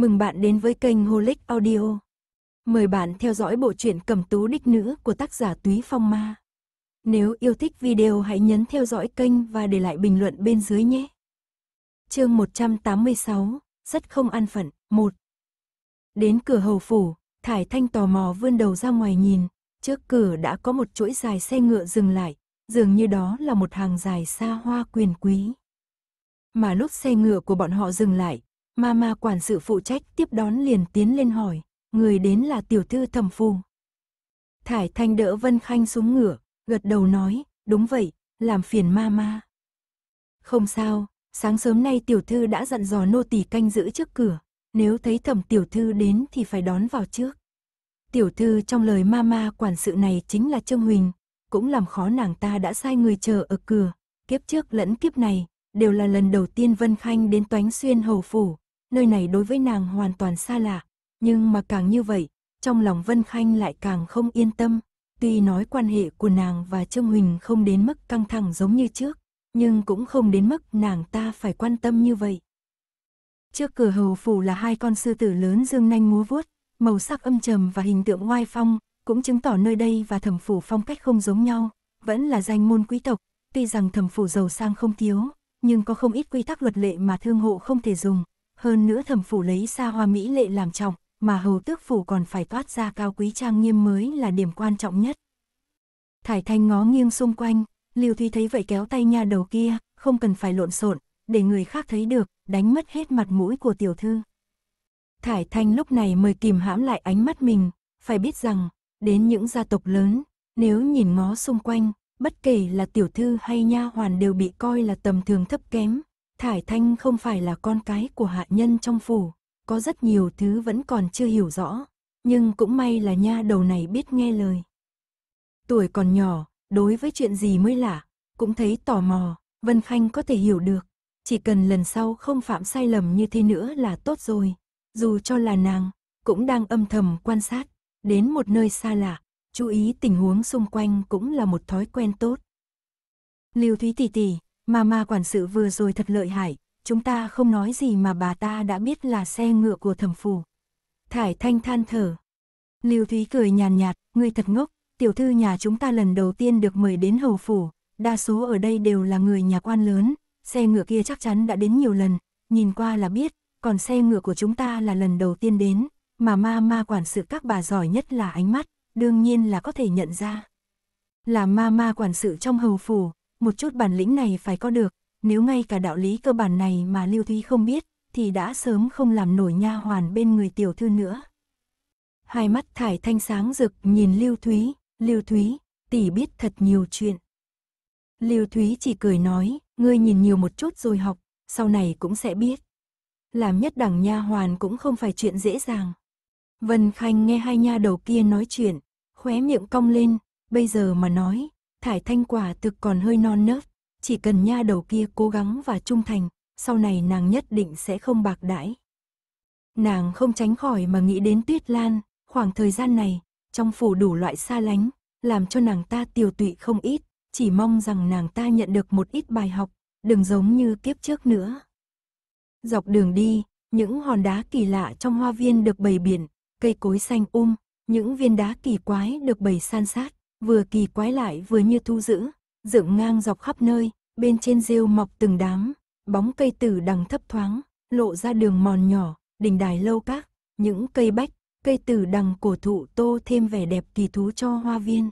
Mừng bạn đến với kênh Holic Audio. Mời bạn theo dõi bộ truyện Cẩm Tú Đích Nữ của tác giả Túy Phong Ma. Nếu yêu thích video hãy nhấn theo dõi kênh và để lại bình luận bên dưới nhé. Chương 186, rất không an phận, 1. Đến cửa hầu phủ, Thải Thanh tò mò vươn đầu ra ngoài nhìn, trước cửa đã có một chuỗi dài xe ngựa dừng lại, dường như đó là một hàng dài xa hoa quyền quý. Mà lúc xe ngựa của bọn họ dừng lại, Mama quản sự phụ trách tiếp đón liền tiến lên hỏi, người đến là tiểu thư thẩm phu. Thải Thanh đỡ Vân Khanh xuống ngựa, gật đầu nói, đúng vậy, làm phiền mama. Không sao, sáng sớm nay tiểu thư đã dặn dò nô tỳ canh giữ trước cửa, nếu thấy thẩm tiểu thư đến thì phải đón vào trước. Tiểu thư trong lời mama quản sự này chính là Trương Huỳnh, cũng làm khó nàng ta đã sai người chờ ở cửa, kiếp trước lẫn kiếp này, đều là lần đầu tiên Vân Khanh đến toánh xuyên hầu phủ, nơi này đối với nàng hoàn toàn xa lạ, nhưng mà càng như vậy, trong lòng Vân Khanh lại càng không yên tâm. Tuy nói quan hệ của nàng và Trương Huỳnh không đến mức căng thẳng giống như trước, nhưng cũng không đến mức nàng ta phải quan tâm như vậy. Trước cửa hầu phủ là hai con sư tử lớn dương nanh múa vuốt, màu sắc âm trầm và hình tượng oai phong, cũng chứng tỏ nơi đây và thẩm phủ phong cách không giống nhau, vẫn là danh môn quý tộc, tuy rằng thẩm phủ giàu sang không thiếu, nhưng có không ít quy tắc luật lệ mà thương hộ không thể dùng, hơn nữa thẩm phủ lấy xa hoa mỹ lệ làm trọng, mà hầu tước phủ còn phải toát ra cao quý trang nghiêm mới là điểm quan trọng nhất. Thải Thanh ngó nghiêng xung quanh, Lưu thúy thấy vậy kéo tay nha đầu kia, không cần phải lộn xộn, để người khác thấy được, đánh mất hết mặt mũi của tiểu thư. Thải Thanh lúc này mới kìm hãm lại ánh mắt mình, phải biết rằng, đến những gia tộc lớn, nếu nhìn ngó xung quanh, bất kể là tiểu thư hay nha hoàn đều bị coi là tầm thường thấp kém, Thải Thanh không phải là con cái của hạ nhân trong phủ, có rất nhiều thứ vẫn còn chưa hiểu rõ, nhưng cũng may là nha đầu này biết nghe lời. Tuổi còn nhỏ, đối với chuyện gì mới lạ, cũng thấy tò mò, Vân Khanh có thể hiểu được, chỉ cần lần sau không phạm sai lầm như thế nữa là tốt rồi, dù cho là nàng, cũng đang âm thầm quan sát, đến một nơi xa lạ, chú ý tình huống xung quanh cũng là một thói quen tốt. Lưu Thúy tỷ tỷ, mà mà quản sự vừa rồi thật lợi hại, chúng ta không nói gì mà bà ta đã biết là xe ngựa của thẩm phủ. Thải Thanh than thở. Lưu Thúy cười nhàn nhạt, ngươi thật ngốc, tiểu thư nhà chúng ta lần đầu tiên được mời đến hầu phủ, đa số ở đây đều là người nhà quan lớn, xe ngựa kia chắc chắn đã đến nhiều lần, nhìn qua là biết, còn xe ngựa của chúng ta là lần đầu tiên đến, mà ma ma quản sự các bà giỏi nhất là ánh mắt, đương nhiên là có thể nhận ra. Là ma ma quản sự trong hầu phủ, một chút bản lĩnh này phải có được, nếu ngay cả đạo lý cơ bản này mà Lưu Thúy không biết, thì đã sớm không làm nổi nha hoàn bên người tiểu thư nữa. Hai mắt thải thanh sáng rực nhìn Lưu Thúy, Lưu Thúy, tỷ biết thật nhiều chuyện. Lưu Thúy chỉ cười nói, ngươi nhìn nhiều một chút rồi học, sau này cũng sẽ biết. Làm nhất đẳng nha hoàn cũng không phải chuyện dễ dàng. Vân Khanh nghe hai nha đầu kia nói chuyện, khóe miệng cong lên, bây giờ mà nói, Thải Thanh quả thực còn hơi non nớt, chỉ cần nha đầu kia cố gắng và trung thành, sau này nàng nhất định sẽ không bạc đãi. Nàng không tránh khỏi mà nghĩ đến Tuyết Lan, khoảng thời gian này, trong phủ đủ loại xa lánh, làm cho nàng ta tiều tụy không ít, chỉ mong rằng nàng ta nhận được một ít bài học, đừng giống như kiếp trước nữa. Dọc đường đi, những hòn đá kỳ lạ trong hoa viên được bày biển, cây cối xanh um, những viên đá kỳ quái được bày san sát, vừa kỳ quái lại vừa như thu giữ, dựng ngang dọc khắp nơi, bên trên rêu mọc từng đám, bóng cây tử đằng thấp thoáng, lộ ra đường mòn nhỏ, đỉnh đài lâu các, những cây bách, cây tử đằng cổ thụ tô thêm vẻ đẹp kỳ thú cho hoa viên.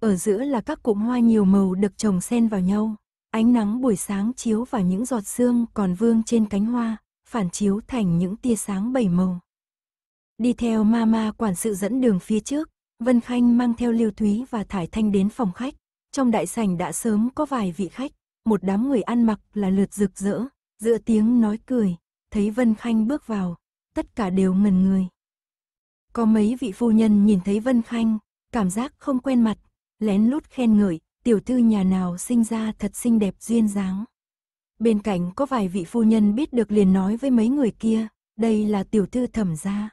Ở giữa là các cụm hoa nhiều màu được trồng xen vào nhau, ánh nắng buổi sáng chiếu vào những giọt sương còn vương trên cánh hoa, phản chiếu thành những tia sáng bảy màu. Đi theo mama quản sự dẫn đường phía trước, Vân Khanh mang theo Lưu Thúy và Thải Thanh đến phòng khách. Trong đại sảnh đã sớm có vài vị khách, một đám người ăn mặc là lượt rực rỡ, giữa tiếng nói cười, thấy Vân Khanh bước vào, tất cả đều ngần người. Có mấy vị phu nhân nhìn thấy Vân Khanh, cảm giác không quen mặt, lén lút khen ngợi, tiểu thư nhà nào sinh ra thật xinh đẹp duyên dáng. Bên cạnh có vài vị phu nhân biết được liền nói với mấy người kia, đây là tiểu thư thẩm gia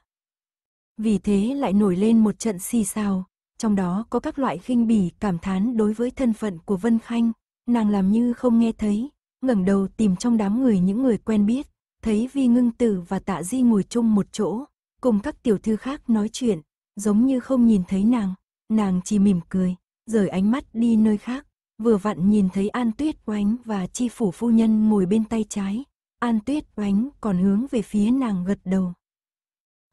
vì thế lại nổi lên một trận xì xào, trong đó có các loại khinh bỉ cảm thán đối với thân phận của Vân Khanh, nàng làm như không nghe thấy, ngẩng đầu tìm trong đám người những người quen biết, thấy Vi Ngưng Tử và Tạ Di ngồi chung một chỗ, cùng các tiểu thư khác nói chuyện, giống như không nhìn thấy nàng, nàng chỉ mỉm cười, rời ánh mắt đi nơi khác, vừa vặn nhìn thấy An Tuyết Oánh và Chi phủ phu nhân ngồi bên tay trái, An Tuyết Oánh còn hướng về phía nàng gật đầu.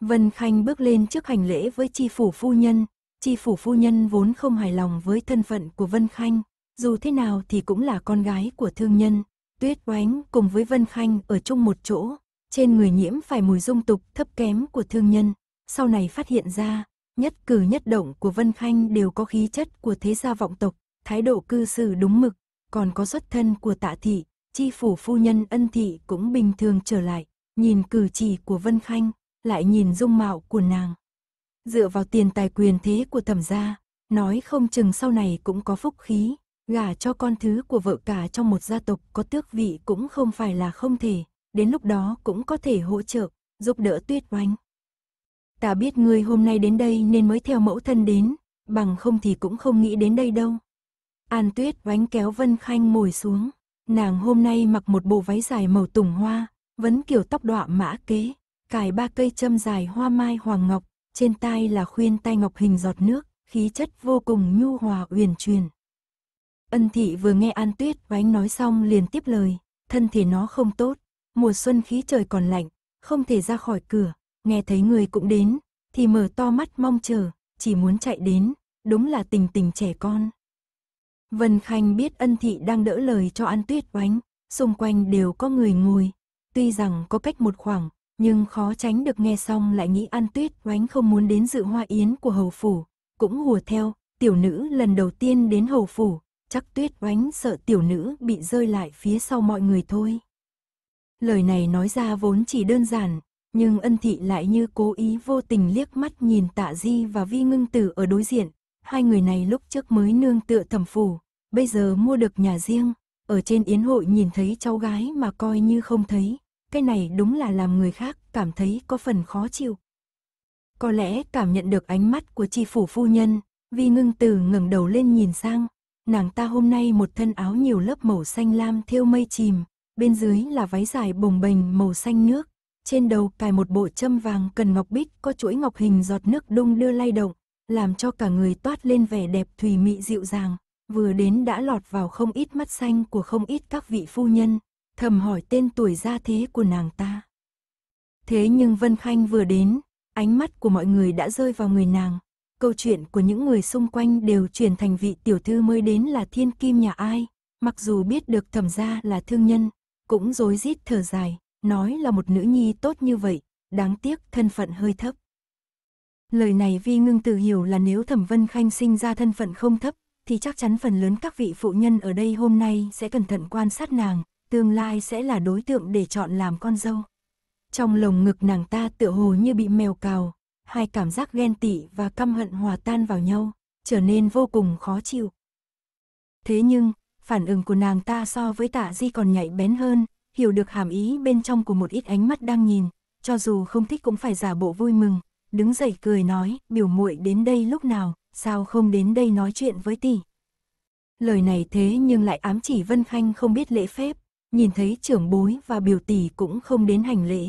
Vân Khanh bước lên trước hành lễ với chi phủ phu nhân, chi phủ phu nhân vốn không hài lòng với thân phận của Vân Khanh, dù thế nào thì cũng là con gái của thương nhân, Tuyết Oánh cùng với Vân Khanh ở chung một chỗ, trên người nhiễm phải mùi dung tục thấp kém của thương nhân, sau này phát hiện ra, nhất cử nhất động của Vân Khanh đều có khí chất của thế gia vọng tộc, thái độ cư xử đúng mực, còn có xuất thân của tạ thị, chi phủ phu nhân ân thị cũng bình thường trở lại, nhìn cử chỉ của Vân Khanh, lại nhìn dung mạo của nàng. Dựa vào tiền tài quyền thế của thẩm gia, nói không chừng sau này cũng có phúc khí, gả cho con thứ của vợ cả trong một gia tộc có tước vị cũng không phải là không thể, đến lúc đó cũng có thể hỗ trợ, giúp đỡ tuyết oanh. Ta biết ngươi hôm nay đến đây nên mới theo mẫu thân đến, bằng không thì cũng không nghĩ đến đây đâu. An tuyết oanh kéo Vân Khanh ngồi xuống, nàng hôm nay mặc một bộ váy dài màu tùng hoa, vấn kiểu tóc đọa mã kế, cài ba cây châm dài hoa mai hoàng ngọc, trên tai là khuyên tai ngọc hình giọt nước, khí chất vô cùng nhu hòa uyển chuyển. Ân thị vừa nghe An Tuyết oánh nói xong liền tiếp lời, thân thể nó không tốt, mùa xuân khí trời còn lạnh, không thể ra khỏi cửa, nghe thấy người cũng đến, thì mở to mắt mong chờ, chỉ muốn chạy đến, đúng là tình tình trẻ con. Vân Khanh biết ân thị đang đỡ lời cho An Tuyết oánh, xung quanh đều có người ngồi, tuy rằng có cách một khoảng, nhưng khó tránh được nghe xong lại nghĩ An Tuyết oánh không muốn đến dự hoa yến của hầu phủ, cũng hùa theo, tiểu nữ lần đầu tiên đến hầu phủ, chắc Tuyết oánh sợ tiểu nữ bị rơi lại phía sau mọi người thôi. Lời này nói ra vốn chỉ đơn giản, nhưng ân thị lại như cố ý vô tình liếc mắt nhìn tạ di và vi ngưng tử ở đối diện. Hai người này lúc trước mới nương tựa thẩm phủ, bây giờ mua được nhà riêng, ở trên yến hội nhìn thấy cháu gái mà coi như không thấy, cái này đúng là làm người khác cảm thấy có phần khó chịu. Có lẽ cảm nhận được ánh mắt của chi phủ phu nhân, Vi ngưng từ ngẩng đầu lên nhìn sang, nàng ta hôm nay một thân áo nhiều lớp màu xanh lam thêu mây chìm, bên dưới là váy dài bồng bềnh màu xanh nước, trên đầu cài một bộ châm vàng cần ngọc bích có chuỗi ngọc hình giọt nước đung đưa lay động, làm cho cả người toát lên vẻ đẹp thùy mị dịu dàng, vừa đến đã lọt vào không ít mắt xanh của không ít các vị phu nhân, thầm hỏi tên tuổi gia thế của nàng ta. Thế nhưng Vân Khanh vừa đến, ánh mắt của mọi người đã rơi vào người nàng. Câu chuyện của những người xung quanh đều chuyển thành vị tiểu thư mới đến là thiên kim nhà ai, mặc dù biết được thẩm gia là thương nhân, cũng rối rít thở dài, nói là một nữ nhi tốt như vậy, đáng tiếc thân phận hơi thấp. Lời này Vi Ngưng Từ hiểu là nếu Thẩm Vân Khanh sinh ra thân phận không thấp, thì chắc chắn phần lớn các vị phụ nhân ở đây hôm nay sẽ cẩn thận quan sát nàng, tương lai sẽ là đối tượng để chọn làm con dâu. Trong lồng ngực nàng ta tựa hồ như bị mèo cào, hai cảm giác ghen tị và căm hận hòa tan vào nhau, trở nên vô cùng khó chịu. Thế nhưng, phản ứng của nàng ta so với tạ di còn nhạy bén hơn, hiểu được hàm ý bên trong của một ít ánh mắt đang nhìn, cho dù không thích cũng phải giả bộ vui mừng, đứng dậy cười nói, biểu muội đến đây lúc nào, sao không đến đây nói chuyện với tỷ. Lời này thế nhưng lại ám chỉ Vân Khanh không biết lễ phép, nhìn thấy trưởng bối và biểu tỷ cũng không đến hành lễ.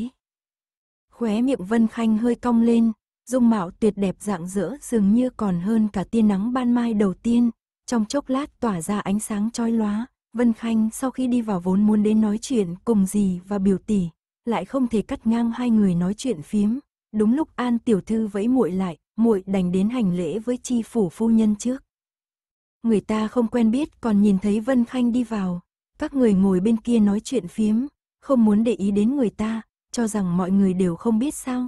Khóe miệng Vân Khanh hơi cong lên, dung mạo tuyệt đẹp dạng dỡ dường như còn hơn cả tia nắng ban mai đầu tiên, trong chốc lát tỏa ra ánh sáng chói lóa. Vân Khanh sau khi đi vào vốn muốn đến nói chuyện cùng dì và biểu tỷ, lại không thể cắt ngang hai người nói chuyện phím. Đúng lúc An tiểu thư vẫy muội lại, muội đành đến hành lễ với chi phủ phu nhân trước. Người ta không quen biết còn nhìn thấy Vân Khanh đi vào, các người ngồi bên kia nói chuyện phiếm, không muốn để ý đến người ta, cho rằng mọi người đều không biết sao.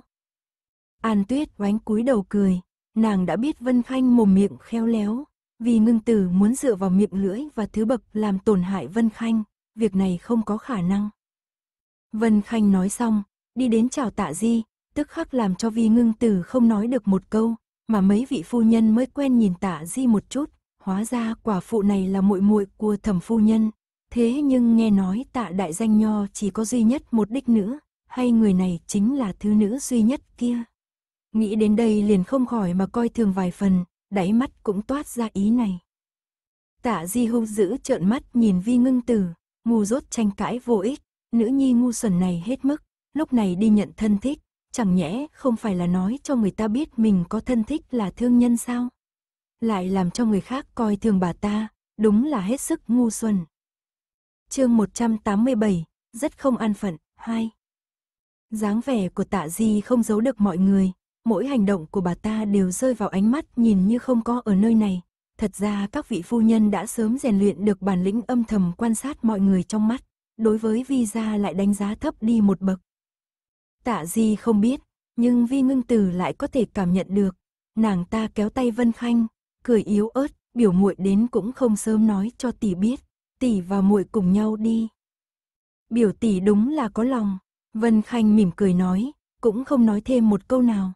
An Tuyết oánh cúi đầu cười, nàng đã biết Vân Khanh mồm miệng khéo léo, vì ngưng tử muốn dựa vào miệng lưỡi và thứ bậc làm tổn hại Vân Khanh, việc này không có khả năng. Vân Khanh nói xong, đi đến chào tạ di, tức khắc làm cho vi ngưng tử không nói được một câu, mà mấy vị phu nhân mới quen nhìn tạ di một chút, hóa ra quả phụ này là muội muội của thẩm phu nhân, Thế nhưng nghe nói tạ đại danh nho chỉ có duy nhất một đích nữ, hay người này chính là thứ nữ duy nhất kia. Nghĩ đến đây liền không khỏi mà coi thường vài phần, đáy mắt cũng toát ra ý này. Tạ Di hung giữ trợn mắt nhìn Vi Ngưng Tử, ngu dốt tranh cãi vô ích, nữ nhi ngu xuẩn này hết mức, lúc này đi nhận thân thích, chẳng nhẽ không phải là nói cho người ta biết mình có thân thích là thương nhân sao? Lại làm cho người khác coi thường bà ta, đúng là hết sức ngu xuẩn chương 187, rất không an phận, 2. dáng vẻ của tạ di không giấu được mọi người, mỗi hành động của bà ta đều rơi vào ánh mắt nhìn như không có ở nơi này. Thật ra các vị phu nhân đã sớm rèn luyện được bản lĩnh âm thầm quan sát mọi người trong mắt, đối với Vi gia lại đánh giá thấp đi một bậc. Tạ Di không biết, nhưng Vi Ngưng Tử lại có thể cảm nhận được, nàng ta kéo tay Vân Khanh, cười yếu ớt, biểu muội đến cũng không sớm nói cho tỷ biết tỷ và muội cùng nhau đi. Biểu tỷ đúng là có lòng, Vân Khanh mỉm cười nói, cũng không nói thêm một câu nào.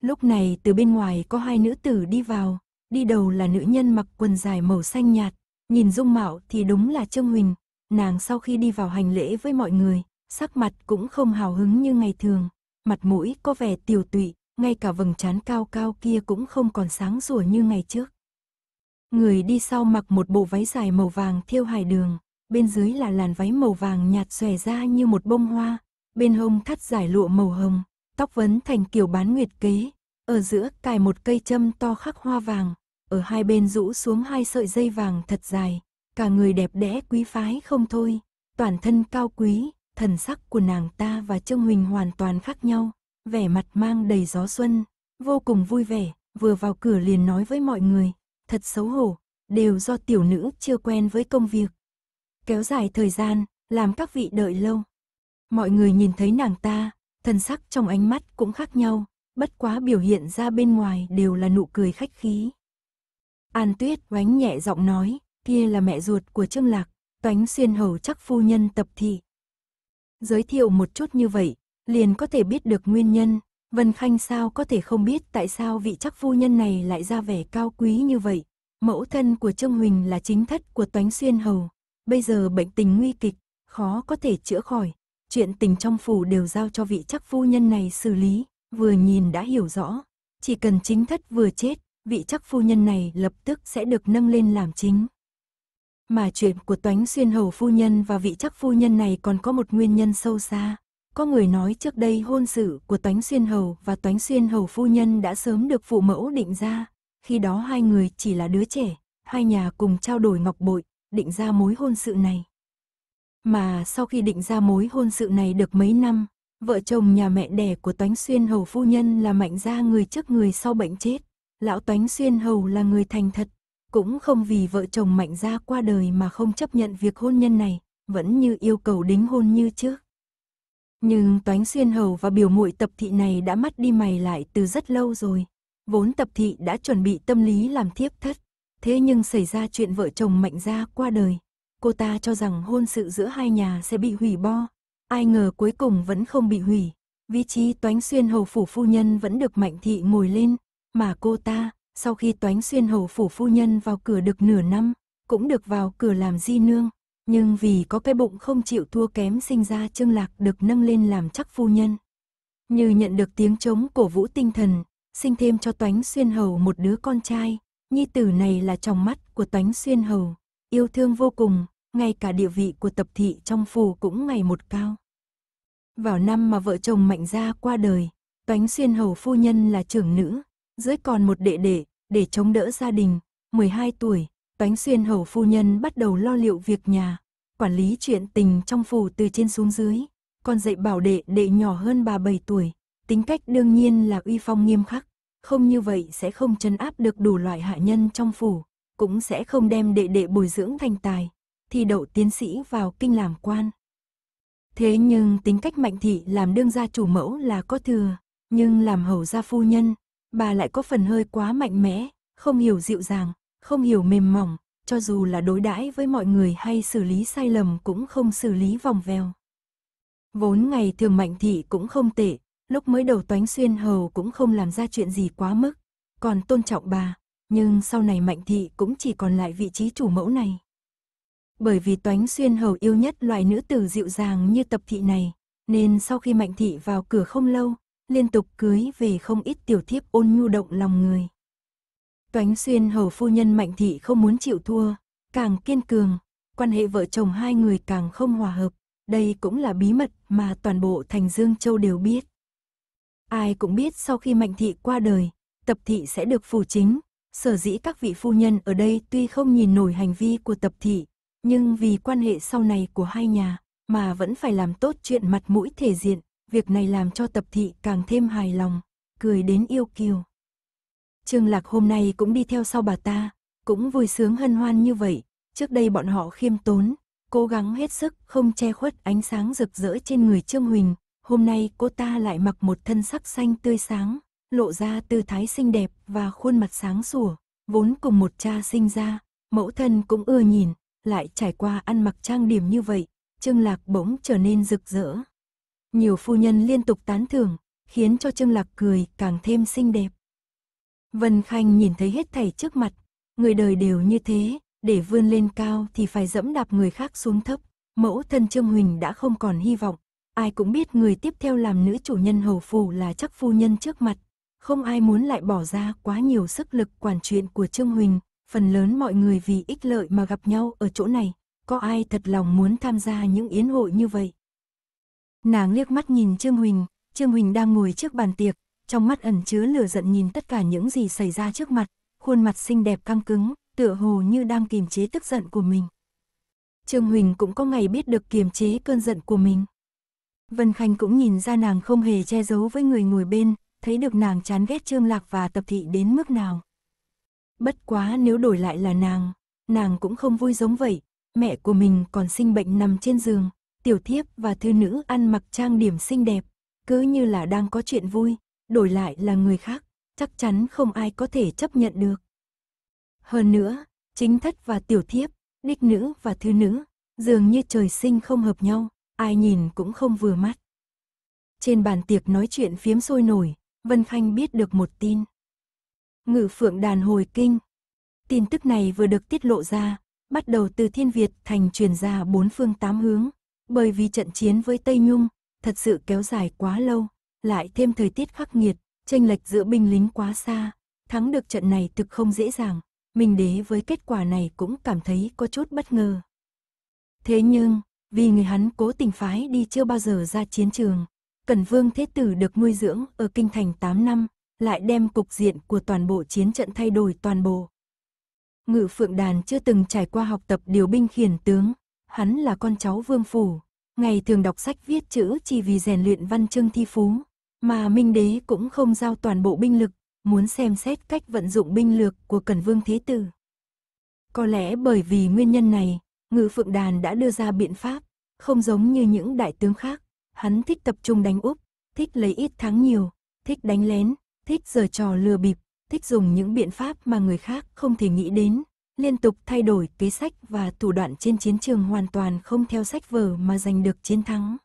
Lúc này từ bên ngoài có hai nữ tử đi vào, đi đầu là nữ nhân mặc quần dài màu xanh nhạt, nhìn dung mạo thì đúng là Trương Huỳnh, nàng sau khi đi vào hành lễ với mọi người, sắc mặt cũng không hào hứng như ngày thường, mặt mũi có vẻ tiều tụy, ngay cả vầng trán cao cao kia cũng không còn sáng rủa như ngày trước. Người đi sau mặc một bộ váy dài màu vàng thiêu hài đường, bên dưới là làn váy màu vàng nhạt xòe ra như một bông hoa, bên hông thắt giải lụa màu hồng, tóc vấn thành kiểu bán nguyệt kế, ở giữa cài một cây châm to khắc hoa vàng, ở hai bên rũ xuống hai sợi dây vàng thật dài, cả người đẹp đẽ quý phái không thôi, toàn thân cao quý, thần sắc của nàng ta và Trương Huỳnh hoàn toàn khác nhau, vẻ mặt mang đầy gió xuân, vô cùng vui vẻ, vừa vào cửa liền nói với mọi người, thật xấu hổ, đều do tiểu nữ chưa quen với công việc. Kéo dài thời gian, làm các vị đợi lâu. Mọi người nhìn thấy nàng ta, thần sắc trong ánh mắt cũng khác nhau, bất quá biểu hiện ra bên ngoài đều là nụ cười khách khí. An Tuyết oánh nhẹ giọng nói, kia là mẹ ruột của Trương Lạc, toánh xuyên hầu chắc phu nhân tập thị. Giới thiệu một chút như vậy, liền có thể biết được nguyên nhân, Vân Khanh sao có thể không biết tại sao vị chắc phu nhân này lại ra vẻ cao quý như vậy. Mẫu thân của Trương Huỳnh là chính thất của Toánh Xuyên Hầu. Bây giờ bệnh tình nguy kịch, khó có thể chữa khỏi. Chuyện tình trong phủ đều giao cho vị chắc phu nhân này xử lý, vừa nhìn đã hiểu rõ. Chỉ cần chính thất vừa chết, vị chắc phu nhân này lập tức sẽ được nâng lên làm chính. Mà chuyện của Toánh Xuyên Hầu phu nhân và vị chắc phu nhân này còn có một nguyên nhân sâu xa. Có người nói trước đây hôn sự của Toánh Xuyên Hầu và Toánh Xuyên Hầu phu nhân đã sớm được phụ mẫu định ra, khi đó hai người chỉ là đứa trẻ, hai nhà cùng trao đổi ngọc bội, định ra mối hôn sự này. Mà sau khi định ra mối hôn sự này được mấy năm, vợ chồng nhà mẹ đẻ của Toánh Xuyên Hầu phu nhân là mạnh gia người trước người sau bệnh chết. Lão Toánh Xuyên Hầu là người thành thật, cũng không vì vợ chồng mạnh gia qua đời mà không chấp nhận việc hôn nhân này, vẫn như yêu cầu đính hôn như trước. Nhưng Toánh Xuyên Hầu và biểu muội tập thị này đã mắt đi mày lại từ rất lâu rồi. Vốn tập thị đã chuẩn bị tâm lý làm thiếp thất. Thế nhưng xảy ra chuyện vợ chồng Mạnh Gia qua đời. Cô ta cho rằng hôn sự giữa hai nhà sẽ bị hủy bo. Ai ngờ cuối cùng vẫn không bị hủy. Vị trí Toánh Xuyên Hầu Phủ Phu Nhân vẫn được Mạnh Thị ngồi lên. Mà cô ta, sau khi Toánh Xuyên Hầu Phủ Phu Nhân vào cửa được nửa năm, cũng được vào cửa làm di nương. Nhưng vì có cái bụng không chịu thua kém sinh ra Trương Lạc được nâng lên làm chắc phu nhân. Như nhận được tiếng chống cổ vũ tinh thần, sinh thêm cho Toánh Xuyên Hầu một đứa con trai, nhi tử này là tròng mắt của Toánh Xuyên Hầu, yêu thương vô cùng, ngay cả địa vị của tập thị trong phủ cũng ngày một cao. Vào năm mà vợ chồng Mạnh Gia qua đời, Toánh Xuyên Hầu phu nhân là trưởng nữ, dưới còn một đệ đệ, để chống đỡ gia đình, 12 tuổi, Toánh xuyên hầu phu nhân bắt đầu lo liệu việc nhà, quản lý chuyện tình trong phủ từ trên xuống dưới, còn dạy bảo đệ đệ nhỏ hơn bà 7 tuổi, tính cách đương nhiên là uy phong nghiêm khắc, không như vậy sẽ không trấn áp được đủ loại hạ nhân trong phủ, cũng sẽ không đem đệ đệ bồi dưỡng thành tài, thi đậu tiến sĩ vào kinh làm quan. Thế nhưng tính cách mạnh thị làm đương gia chủ mẫu là có thừa, nhưng làm hầu gia phu nhân, bà lại có phần hơi quá mạnh mẽ, không hiểu dịu dàng, không hiểu mềm mỏng, cho dù là đối đãi với mọi người hay xử lý sai lầm cũng không xử lý vòng vèo. Vốn ngày thường Mạnh Thị cũng không tệ, lúc mới đầu toánh xuyên hầu cũng không làm ra chuyện gì quá mức, còn tôn trọng bà, nhưng sau này Mạnh Thị cũng chỉ còn lại vị trí chủ mẫu này. Bởi vì toánh xuyên hầu yêu nhất loại nữ tử dịu dàng như tập thị này, nên sau khi Mạnh Thị vào cửa không lâu, liên tục cưới về không ít tiểu thiếp ôn nhu động lòng người. Toánh xuyên hầu phu nhân mạnh thị không muốn chịu thua, càng kiên cường, quan hệ vợ chồng hai người càng không hòa hợp, đây cũng là bí mật mà toàn bộ thành Dương Châu đều biết. Ai cũng biết sau khi mạnh thị qua đời, tập thị sẽ được phù chính, sở dĩ các vị phu nhân ở đây tuy không nhìn nổi hành vi của tập thị, nhưng vì quan hệ sau này của hai nhà mà vẫn phải làm tốt chuyện mặt mũi thể diện, việc này làm cho tập thị càng thêm hài lòng, cười đến yêu kiều. Trương Lạc hôm nay cũng đi theo sau bà ta, cũng vui sướng hân hoan như vậy, trước đây bọn họ khiêm tốn, cố gắng hết sức không che khuất ánh sáng rực rỡ trên người Trương Huỳnh, hôm nay cô ta lại mặc một thân sắc xanh tươi sáng, lộ ra tư thái xinh đẹp và khuôn mặt sáng sủa, vốn cùng một cha sinh ra, mẫu thân cũng ưa nhìn, lại trải qua ăn mặc trang điểm như vậy, Trương Lạc bỗng trở nên rực rỡ. Nhiều phu nhân liên tục tán thưởng, khiến cho Trương Lạc cười càng thêm xinh đẹp. Vân Khanh nhìn thấy hết thảy trước mặt, người đời đều như thế, để vươn lên cao thì phải dẫm đạp người khác xuống thấp. Mẫu thân Trương Huỳnh đã không còn hy vọng, ai cũng biết người tiếp theo làm nữ chủ nhân hầu phủ là chắc phu nhân trước mặt. Không ai muốn lại bỏ ra quá nhiều sức lực quản chuyện của Trương Huỳnh, phần lớn mọi người vì ích lợi mà gặp nhau ở chỗ này, có ai thật lòng muốn tham gia những yến hội như vậy. Nàng liếc mắt nhìn Trương Huỳnh, Trương Huỳnh đang ngồi trước bàn tiệc, trong mắt ẩn chứa lửa giận nhìn tất cả những gì xảy ra trước mặt, khuôn mặt xinh đẹp căng cứng, tựa hồ như đang kiềm chế tức giận của mình. Trương Huỳnh cũng có ngày biết được kiềm chế cơn giận của mình. Vân Khanh cũng nhìn ra nàng không hề che giấu với người ngồi bên, thấy được nàng chán ghét Trương Lạc và tập thị đến mức nào. Bất quá nếu đổi lại là nàng, nàng cũng không vui giống vậy, mẹ của mình còn sinh bệnh nằm trên giường, tiểu thiếp và thư nữ ăn mặc trang điểm xinh đẹp, cứ như là đang có chuyện vui, đổi lại là người khác, chắc chắn không ai có thể chấp nhận được. Hơn nữa, chính thất và tiểu thiếp, đích nữ và thư nữ, dường như trời sinh không hợp nhau, ai nhìn cũng không vừa mắt. Trên bàn tiệc nói chuyện phiếm sôi nổi, Vân Khanh biết được một tin. Ngự phượng đàn hồi kinh. Tin tức này vừa được tiết lộ ra, bắt đầu từ Thiên Việt thành truyền ra bốn phương tám hướng, bởi vì trận chiến với Tây Nhung thật sự kéo dài quá lâu, lại thêm thời tiết khắc nghiệt, chênh lệch giữa binh lính quá xa, thắng được trận này thực không dễ dàng, Minh Đế với kết quả này cũng cảm thấy có chút bất ngờ. Thế nhưng, vì người hắn cố tình phái đi chưa bao giờ ra chiến trường, Cẩn Vương Thế Tử được nuôi dưỡng ở kinh thành 8 năm, lại đem cục diện của toàn bộ chiến trận thay đổi toàn bộ. Ngự Phượng Đàn chưa từng trải qua học tập điều binh khiển tướng, hắn là con cháu Vương Phủ, ngày thường đọc sách viết chữ chỉ vì rèn luyện văn chương thi phú, mà Minh Đế cũng không giao toàn bộ binh lực, muốn xem xét cách vận dụng binh lược của Cẩn Vương Thế Tử. Có lẽ bởi vì nguyên nhân này, Ngự Phượng Đàn đã đưa ra biện pháp, không giống như những đại tướng khác, hắn thích tập trung đánh úp, thích lấy ít thắng nhiều, thích đánh lén, thích giở trò lừa bịp, thích dùng những biện pháp mà người khác không thể nghĩ đến, liên tục thay đổi kế sách và thủ đoạn trên chiến trường hoàn toàn không theo sách vở mà giành được chiến thắng.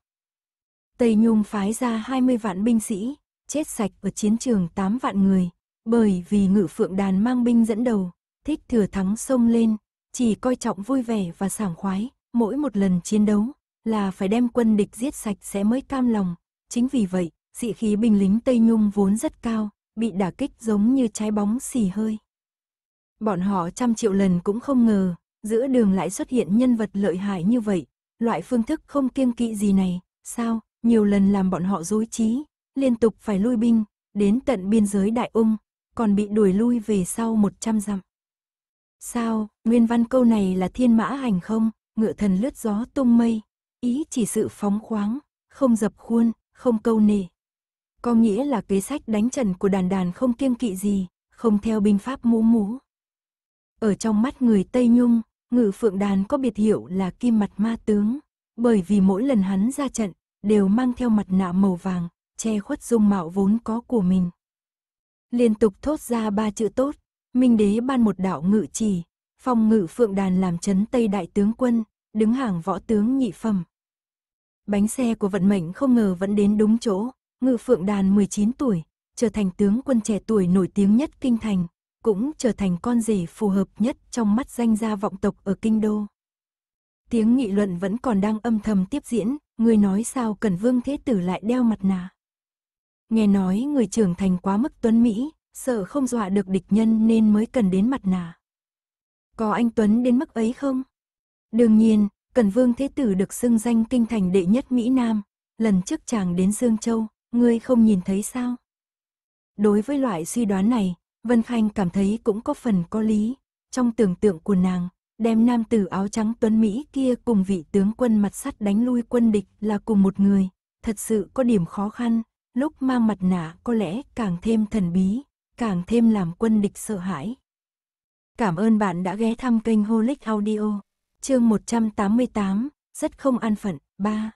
Tây Nhung phái ra 20 vạn binh sĩ, chết sạch ở chiến trường 8 vạn người, bởi vì ngự phượng đàn mang binh dẫn đầu, thích thừa thắng sông lên, chỉ coi trọng vui vẻ và sảng khoái, mỗi một lần chiến đấu là phải đem quân địch giết sạch sẽ mới cam lòng. Chính vì vậy, sĩ khí binh lính Tây Nhung vốn rất cao, bị đả kích giống như trái bóng xì hơi. Bọn họ trăm triệu lần cũng không ngờ, giữa đường lại xuất hiện nhân vật lợi hại như vậy, loại phương thức không kiêng kỵ gì này, sao, nhiều lần làm bọn họ dối trí, liên tục phải lui binh, đến tận biên giới Đại Ung, còn bị đuổi lui về sau 100 dặm. Sao, nguyên văn câu này là thiên mã hành không, ngựa thần lướt gió tung mây, ý chỉ sự phóng khoáng, không dập khuôn, không câu nề. Có nghĩa là kế sách đánh trần của đàn đàn không kiêng kỵ gì, không theo binh pháp mũ mũ. Ở trong mắt người Tây Nhung, ngự phượng đàn có biệt hiệu là kim mặt ma tướng, bởi vì mỗi lần hắn ra trận, đều mang theo mặt nạ màu vàng, che khuất dung mạo vốn có của mình. Liên tục thốt ra ba chữ tốt, Minh đế ban một đạo ngự chỉ, phong ngự phượng đàn làm chấn tây đại tướng quân, đứng hàng võ tướng nhị phẩm. Bánh xe của vận mệnh không ngờ vẫn đến đúng chỗ, ngự phượng đàn 19 tuổi, trở thành tướng quân trẻ tuổi nổi tiếng nhất kinh thành, cũng trở thành con rể phù hợp nhất trong mắt danh gia vọng tộc ở kinh đô. Tiếng nghị luận vẫn còn đang âm thầm tiếp diễn, ngươi nói sao Cẩn Vương Thế Tử lại đeo mặt nạ. Nghe nói người trưởng thành quá mức tuấn Mỹ, sợ không dọa được địch nhân nên mới cần đến mặt nạ. Có anh Tuấn đến mức ấy không? Đương nhiên, Cẩn Vương Thế Tử được xưng danh kinh thành đệ nhất Mỹ Nam, lần trước chàng đến Dương Châu, ngươi không nhìn thấy sao? Đối với loại suy đoán này, Vân Khanh cảm thấy cũng có phần có lý, trong tưởng tượng của nàng, đem nam tử áo trắng tuấn Mỹ kia cùng vị tướng quân mặt sắt đánh lui quân địch là cùng một người, thật sự có điểm khó khăn, lúc mang mặt nạ có lẽ càng thêm thần bí, càng thêm làm quân địch sợ hãi. Cảm ơn bạn đã ghé thăm kênh Holic Audio, chương 188, rất không an phận, 3.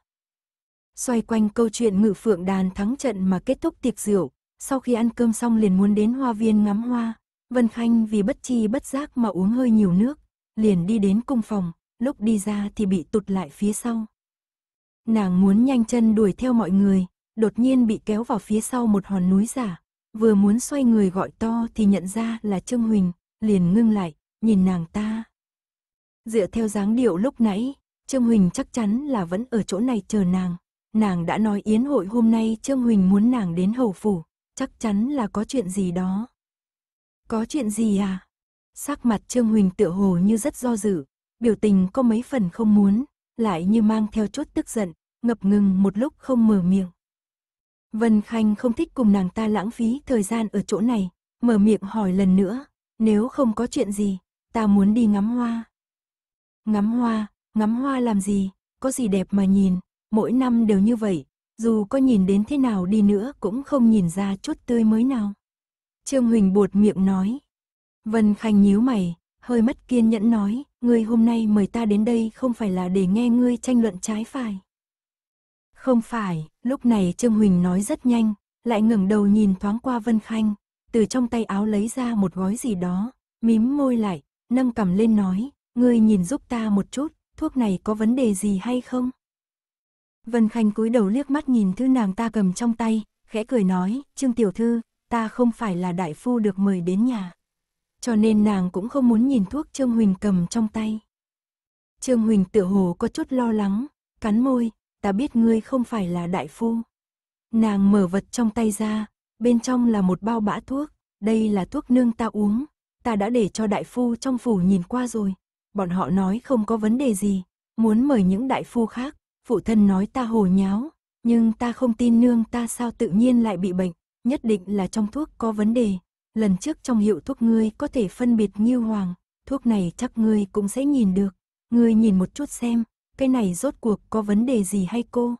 Xoay quanh câu chuyện ngự phượng đàn thắng trận mà kết thúc tiệc rượu, sau khi ăn cơm xong liền muốn đến hoa viên ngắm hoa, Vân Khanh vì bất chi bất giác mà uống hơi nhiều nước, liền đi đến cung phòng, lúc đi ra thì bị tụt lại phía sau. Nàng muốn nhanh chân đuổi theo mọi người, đột nhiên bị kéo vào phía sau một hòn núi giả, vừa muốn xoay người gọi to thì nhận ra là Trương Huỳnh, liền ngưng lại, nhìn nàng ta. Dựa theo dáng điệu lúc nãy, Trương Huỳnh chắc chắn là vẫn ở chỗ này chờ nàng. Nàng đã nói yến hội hôm nay Trương Huỳnh muốn nàng đến hầu phủ, chắc chắn là có chuyện gì đó. Có chuyện gì à? Sắc mặt Trương Huỳnh tựa hồ như rất do dự, biểu tình có mấy phần không muốn, lại như mang theo chút tức giận, ngập ngừng một lúc không mở miệng. Vân Khanh không thích cùng nàng ta lãng phí thời gian ở chỗ này, mở miệng hỏi lần nữa, nếu không có chuyện gì, ta muốn đi ngắm hoa. Ngắm hoa, ngắm hoa làm gì, có gì đẹp mà nhìn, mỗi năm đều như vậy, dù có nhìn đến thế nào đi nữa cũng không nhìn ra chút tươi mới nào. Trương Huỳnh buột miệng nói, Vân Khanh nhíu mày, hơi mất kiên nhẫn nói, ngươi hôm nay mời ta đến đây không phải là để nghe ngươi tranh luận trái phải. Không phải, lúc này Trương Huỳnh nói rất nhanh, lại ngẩng đầu nhìn thoáng qua Vân Khanh, từ trong tay áo lấy ra một gói gì đó, mím môi lại, nâng cầm lên nói, ngươi nhìn giúp ta một chút, thuốc này có vấn đề gì hay không? Vân Khanh cúi đầu liếc mắt nhìn thứ nàng ta cầm trong tay, khẽ cười nói, Trương Tiểu Thư, ta không phải là đại phu được mời đến nhà cho nên nàng cũng không muốn nhìn thuốc Trương Huỳnh cầm trong tay. Trương Huỳnh tự hồ có chút lo lắng, cắn môi, ta biết ngươi không phải là đại phu. Nàng mở vật trong tay ra, bên trong là một bao bã thuốc, đây là thuốc nương ta uống, ta đã để cho đại phu trong phủ nhìn qua rồi, bọn họ nói không có vấn đề gì, muốn mời những đại phu khác, phụ thân nói ta hồ nháo, nhưng ta không tin nương ta sao tự nhiên lại bị bệnh, nhất định là trong thuốc có vấn đề, lần trước trong hiệu thuốc ngươi có thể phân biệt nghiêu hoàng, thuốc này chắc ngươi cũng sẽ nhìn được, ngươi nhìn một chút xem, cái này rốt cuộc có vấn đề gì hay cô?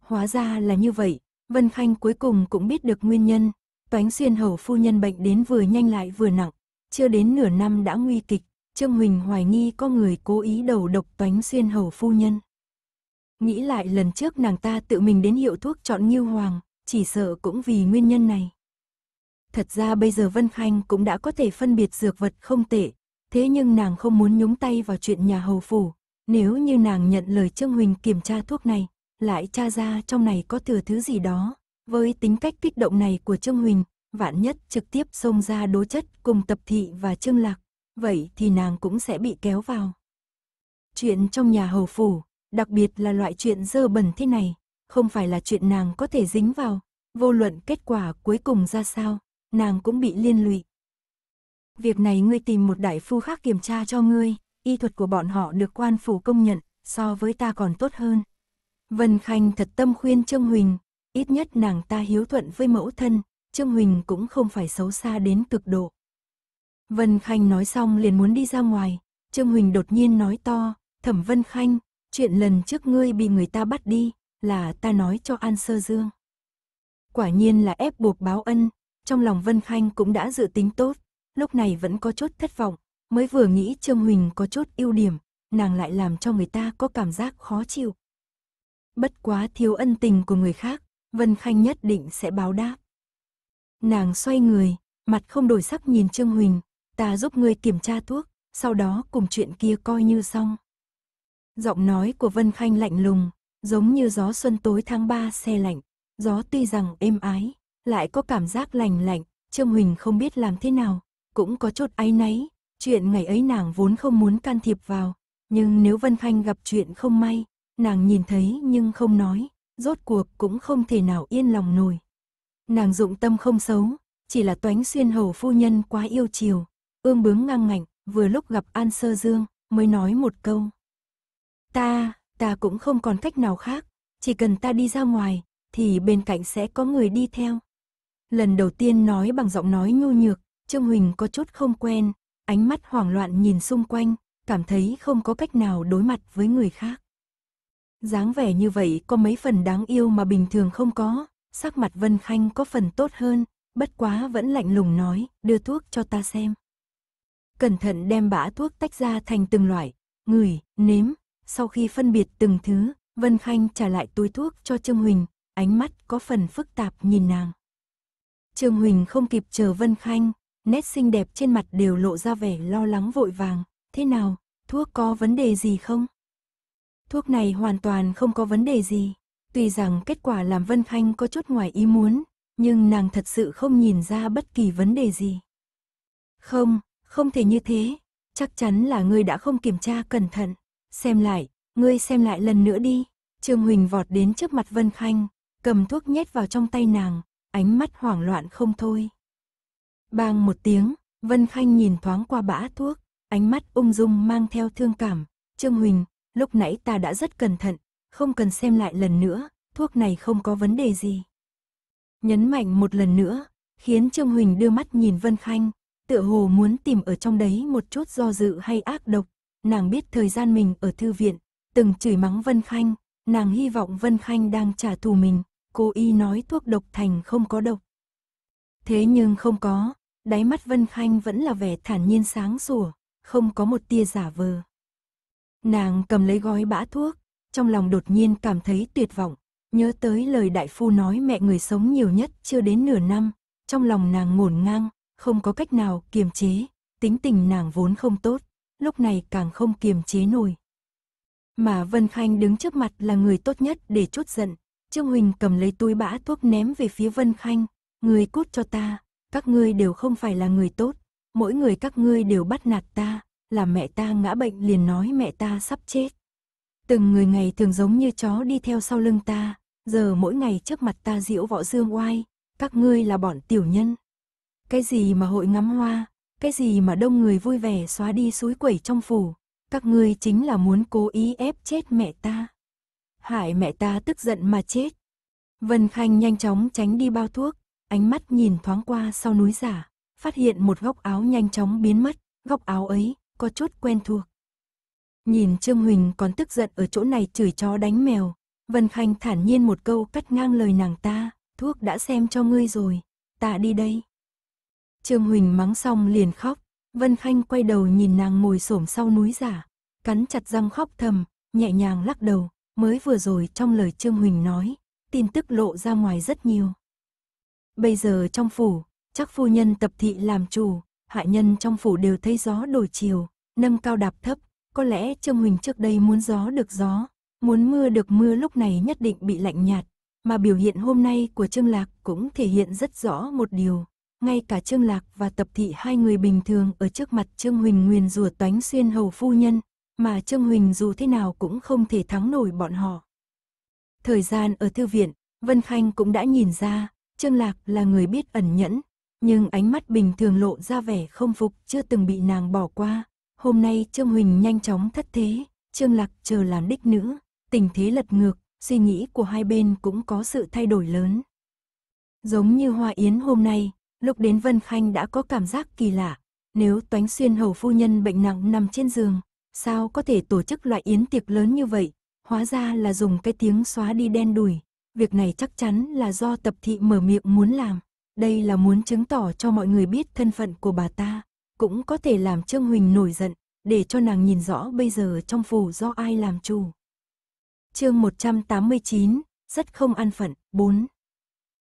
Hóa ra là như vậy, Vân Khanh cuối cùng cũng biết được nguyên nhân, Toánh Xuyên Hầu phu nhân bệnh đến vừa nhanh lại vừa nặng, chưa đến nửa năm đã nguy kịch, Trương Huỳnh hoài nghi có người cố ý đầu độc Toánh Xuyên Hầu phu nhân. Nghĩ lại lần trước nàng ta tự mình đến hiệu thuốc chọn Nghiêu Hoàng, chỉ sợ cũng vì nguyên nhân này. Thật ra bây giờ Vân Khanh cũng đã có thể phân biệt dược vật không tệ, thế nhưng nàng không muốn nhúng tay vào chuyện nhà hầu phủ. Nếu như nàng nhận lời Trương Huỳnh kiểm tra thuốc này, lại tra ra trong này có thừa thứ gì đó, với tính cách kích động này của Trương Huỳnh, vạn nhất trực tiếp xông ra đối chất cùng tập thị và Trương Lạc, vậy thì nàng cũng sẽ bị kéo vào. Chuyện trong nhà hầu phủ, đặc biệt là loại chuyện dơ bẩn thế này, không phải là chuyện nàng có thể dính vào, vô luận kết quả cuối cùng ra sao, nàng cũng bị liên lụy. Việc này ngươi tìm một đại phu khác kiểm tra cho ngươi, y thuật của bọn họ được quan phủ công nhận, so với ta còn tốt hơn. Vân Khanh thật tâm khuyên Trương Huỳnh, ít nhất nàng ta hiếu thuận với mẫu thân, Trương Huỳnh cũng không phải xấu xa đến cực độ. Vân Khanh nói xong liền muốn đi ra ngoài, Trương Huỳnh đột nhiên nói to, thẩm Vân Khanh, chuyện lần trước ngươi bị người ta bắt đi, là ta nói cho An Sơ Dương. Quả nhiên là ép buộc báo ân, trong lòng Vân Khanh cũng đã dự tính tốt, lúc này vẫn có chút thất vọng, mới vừa nghĩ Trương Huỳnh có chút ưu điểm, nàng lại làm cho người ta có cảm giác khó chịu. Bất quá thiếu ân tình của người khác, Vân Khanh nhất định sẽ báo đáp. Nàng xoay người, mặt không đổi sắc nhìn Trương Huỳnh, ta giúp ngươi kiểm tra thuốc, sau đó cùng chuyện kia coi như xong. Giọng nói của Vân Khanh lạnh lùng, giống như gió xuân tối tháng 3 xe lạnh, gió tuy rằng êm ái, lại có cảm giác lành lạnh, Trương Huỳnh không biết làm thế nào, cũng có chút áy náy, chuyện ngày ấy nàng vốn không muốn can thiệp vào, nhưng nếu Vân Khanh gặp chuyện không may, nàng nhìn thấy nhưng không nói, rốt cuộc cũng không thể nào yên lòng nổi. Nàng dụng tâm không xấu, chỉ là toánh xuyên hầu phu nhân quá yêu chiều, ương bướng ngang ngạnh, vừa lúc gặp An Sơ Dương, mới nói một câu. Ta, ta cũng không còn cách nào khác, chỉ cần ta đi ra ngoài, thì bên cạnh sẽ có người đi theo. Lần đầu tiên nói bằng giọng nói nhu nhược, Trương Huỳnh có chút không quen, ánh mắt hoảng loạn nhìn xung quanh, cảm thấy không có cách nào đối mặt với người khác. dáng vẻ như vậy có mấy phần đáng yêu mà bình thường không có, sắc mặt Vân Khanh có phần tốt hơn, bất quá vẫn lạnh lùng nói, đưa thuốc cho ta xem. Cẩn thận đem bã thuốc tách ra thành từng loại, ngửi, nếm, sau khi phân biệt từng thứ, Vân Khanh trả lại túi thuốc cho Trương Huỳnh, ánh mắt có phần phức tạp nhìn nàng. Trương Huỳnh không kịp chờ Vân Khanh, nét xinh đẹp trên mặt đều lộ ra vẻ lo lắng vội vàng. Thế nào, thuốc có vấn đề gì không? Thuốc này hoàn toàn không có vấn đề gì. Tuy rằng kết quả làm Vân Khanh có chút ngoài ý muốn, nhưng nàng thật sự không nhìn ra bất kỳ vấn đề gì. Không, không thể như thế. Chắc chắn là ngươi đã không kiểm tra cẩn thận. Xem lại, ngươi xem lại lần nữa đi. Trương Huỳnh vọt đến trước mặt Vân Khanh, cầm thuốc nhét vào trong tay nàng, ánh mắt hoảng loạn không thôi. Bang một tiếng, Vân Khanh nhìn thoáng qua bã thuốc, ánh mắt ung dung mang theo thương cảm. Trương Huỳnh, lúc nãy ta đã rất cẩn thận, không cần xem lại lần nữa, thuốc này không có vấn đề gì. Nhấn mạnh một lần nữa, khiến Trương Huỳnh đưa mắt nhìn Vân Khanh, tựa hồ muốn tìm ở trong đấy một chút do dự hay ác độc. Nàng biết thời gian mình ở thư viện, từng chửi mắng Vân Khanh, nàng hy vọng Vân Khanh đang trả thù mình, cô y nói thuốc độc thành không có độc. Thế nhưng không có, đáy mắt Vân Khanh vẫn là vẻ thản nhiên sáng sủa, không có một tia giả vờ. Nàng cầm lấy gói bã thuốc, trong lòng đột nhiên cảm thấy tuyệt vọng, nhớ tới lời đại phu nói mẹ người sống nhiều nhất chưa đến nửa năm, trong lòng nàng ngổn ngang, không có cách nào kiềm chế, tính tình nàng vốn không tốt, lúc này càng không kiềm chế nổi. Mà Vân Khanh đứng trước mặt là người tốt nhất để chút giận, Trương Huỳnh cầm lấy túi bã thuốc ném về phía Vân Khanh, người cút cho ta, các ngươi đều không phải là người tốt, mỗi người các ngươi đều bắt nạt ta, làm mẹ ta ngã bệnh liền nói mẹ ta sắp chết. Từng người ngày thường giống như chó đi theo sau lưng ta, giờ mỗi ngày trước mặt ta diễu võ dương oai, các ngươi là bọn tiểu nhân. Cái gì mà hội ngắm hoa, cái gì mà đông người vui vẻ xóa đi suối quẩy trong phủ, các ngươi chính là muốn cố ý ép chết mẹ ta hại mẹ ta tức giận mà chết. Vân Khanh nhanh chóng tránh đi bao thuốc, ánh mắt nhìn thoáng qua sau núi giả, phát hiện một góc áo nhanh chóng biến mất, góc áo ấy có chút quen thuộc. Nhìn Trương Huỳnh còn tức giận ở chỗ này chửi chó đánh mèo, Vân Khanh thản nhiên một câu cắt ngang lời nàng ta, thuốc đã xem cho ngươi rồi, ta đi đây. Trương Huỳnh mắng xong liền khóc, Vân Khanh quay đầu nhìn nàng ngồi xổm sau núi giả, cắn chặt răng khóc thầm, nhẹ nhàng lắc đầu, mới vừa rồi trong lời Trương Huỳnh nói, tin tức lộ ra ngoài rất nhiều. Bây giờ trong phủ, chắc phu nhân tập thị làm chủ, hạ nhân trong phủ đều thấy gió đổi chiều, nâng cao đạp thấp, có lẽ Trương Huỳnh trước đây muốn gió được gió, muốn mưa được mưa lúc này nhất định bị lạnh nhạt, mà biểu hiện hôm nay của Trương Lạc cũng thể hiện rất rõ một điều. Ngay cả Trương Lạc và Tập Thị hai người bình thường ở trước mặt Trương Huỳnh nguyền rùa toánh xuyên hầu phu nhân, mà Trương Huỳnh dù thế nào cũng không thể thắng nổi bọn họ. Thời gian ở thư viện, Vân Khanh cũng đã nhìn ra, Trương Lạc là người biết ẩn nhẫn, nhưng ánh mắt bình thường lộ ra vẻ không phục chưa từng bị nàng bỏ qua. Hôm nay Trương Huỳnh nhanh chóng thất thế, Trương Lạc chờ làm đích nữ, tình thế lật ngược, suy nghĩ của hai bên cũng có sự thay đổi lớn. Giống như Hoa Yến hôm nay, lúc đến Vân Khanh đã có cảm giác kỳ lạ, nếu Toánh Xuyên Hầu Phu Nhân bệnh nặng nằm trên giường, sao có thể tổ chức loại yến tiệc lớn như vậy, hóa ra là dùng cái tiếng xóa đi đen đùi. Việc này chắc chắn là do tập thị mở miệng muốn làm, đây là muốn chứng tỏ cho mọi người biết thân phận của bà ta, cũng có thể làm Trương Huỳnh nổi giận, để cho nàng nhìn rõ bây giờ trong phủ do ai làm chủ. Chương 189, rất không an phận, 4.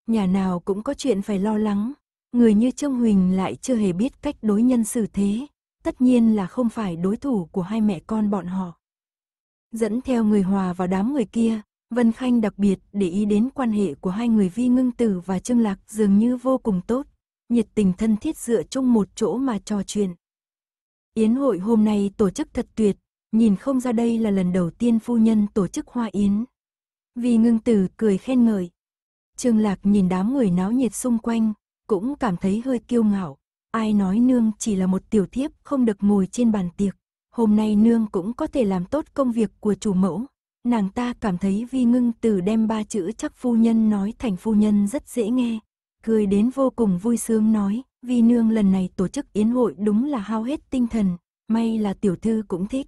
Nhà nào cũng có chuyện phải lo lắng, người như Trương Huỳnh lại chưa hề biết cách đối nhân xử thế, tất nhiên là không phải đối thủ của hai mẹ con bọn họ. Dẫn theo người hòa vào đám người kia, Vân Khanh đặc biệt để ý đến quan hệ của hai người Vi Ngưng Tử và Trương Lạc dường như vô cùng tốt, nhiệt tình thân thiết dựa chung một chỗ mà trò chuyện. Yến hội hôm nay tổ chức thật tuyệt, nhìn không ra đây là lần đầu tiên phu nhân tổ chức hoa yến. Vi Ngưng Tử cười khen ngợi. Trương Lạc nhìn đám người náo nhiệt xung quanh, cũng cảm thấy hơi kiêu ngạo, Ai nói nương chỉ là một tiểu thiếp không được ngồi trên bàn tiệc. Hôm nay nương cũng có thể làm tốt công việc của chủ mẫu. Nàng ta cảm thấy vi ngưng từ đem ba chữ chắc phu nhân nói thành phu nhân rất dễ nghe. Cười đến vô cùng vui sướng nói, vi nương lần này tổ chức yến hội đúng là hao hết tinh thần, may là tiểu thư cũng thích.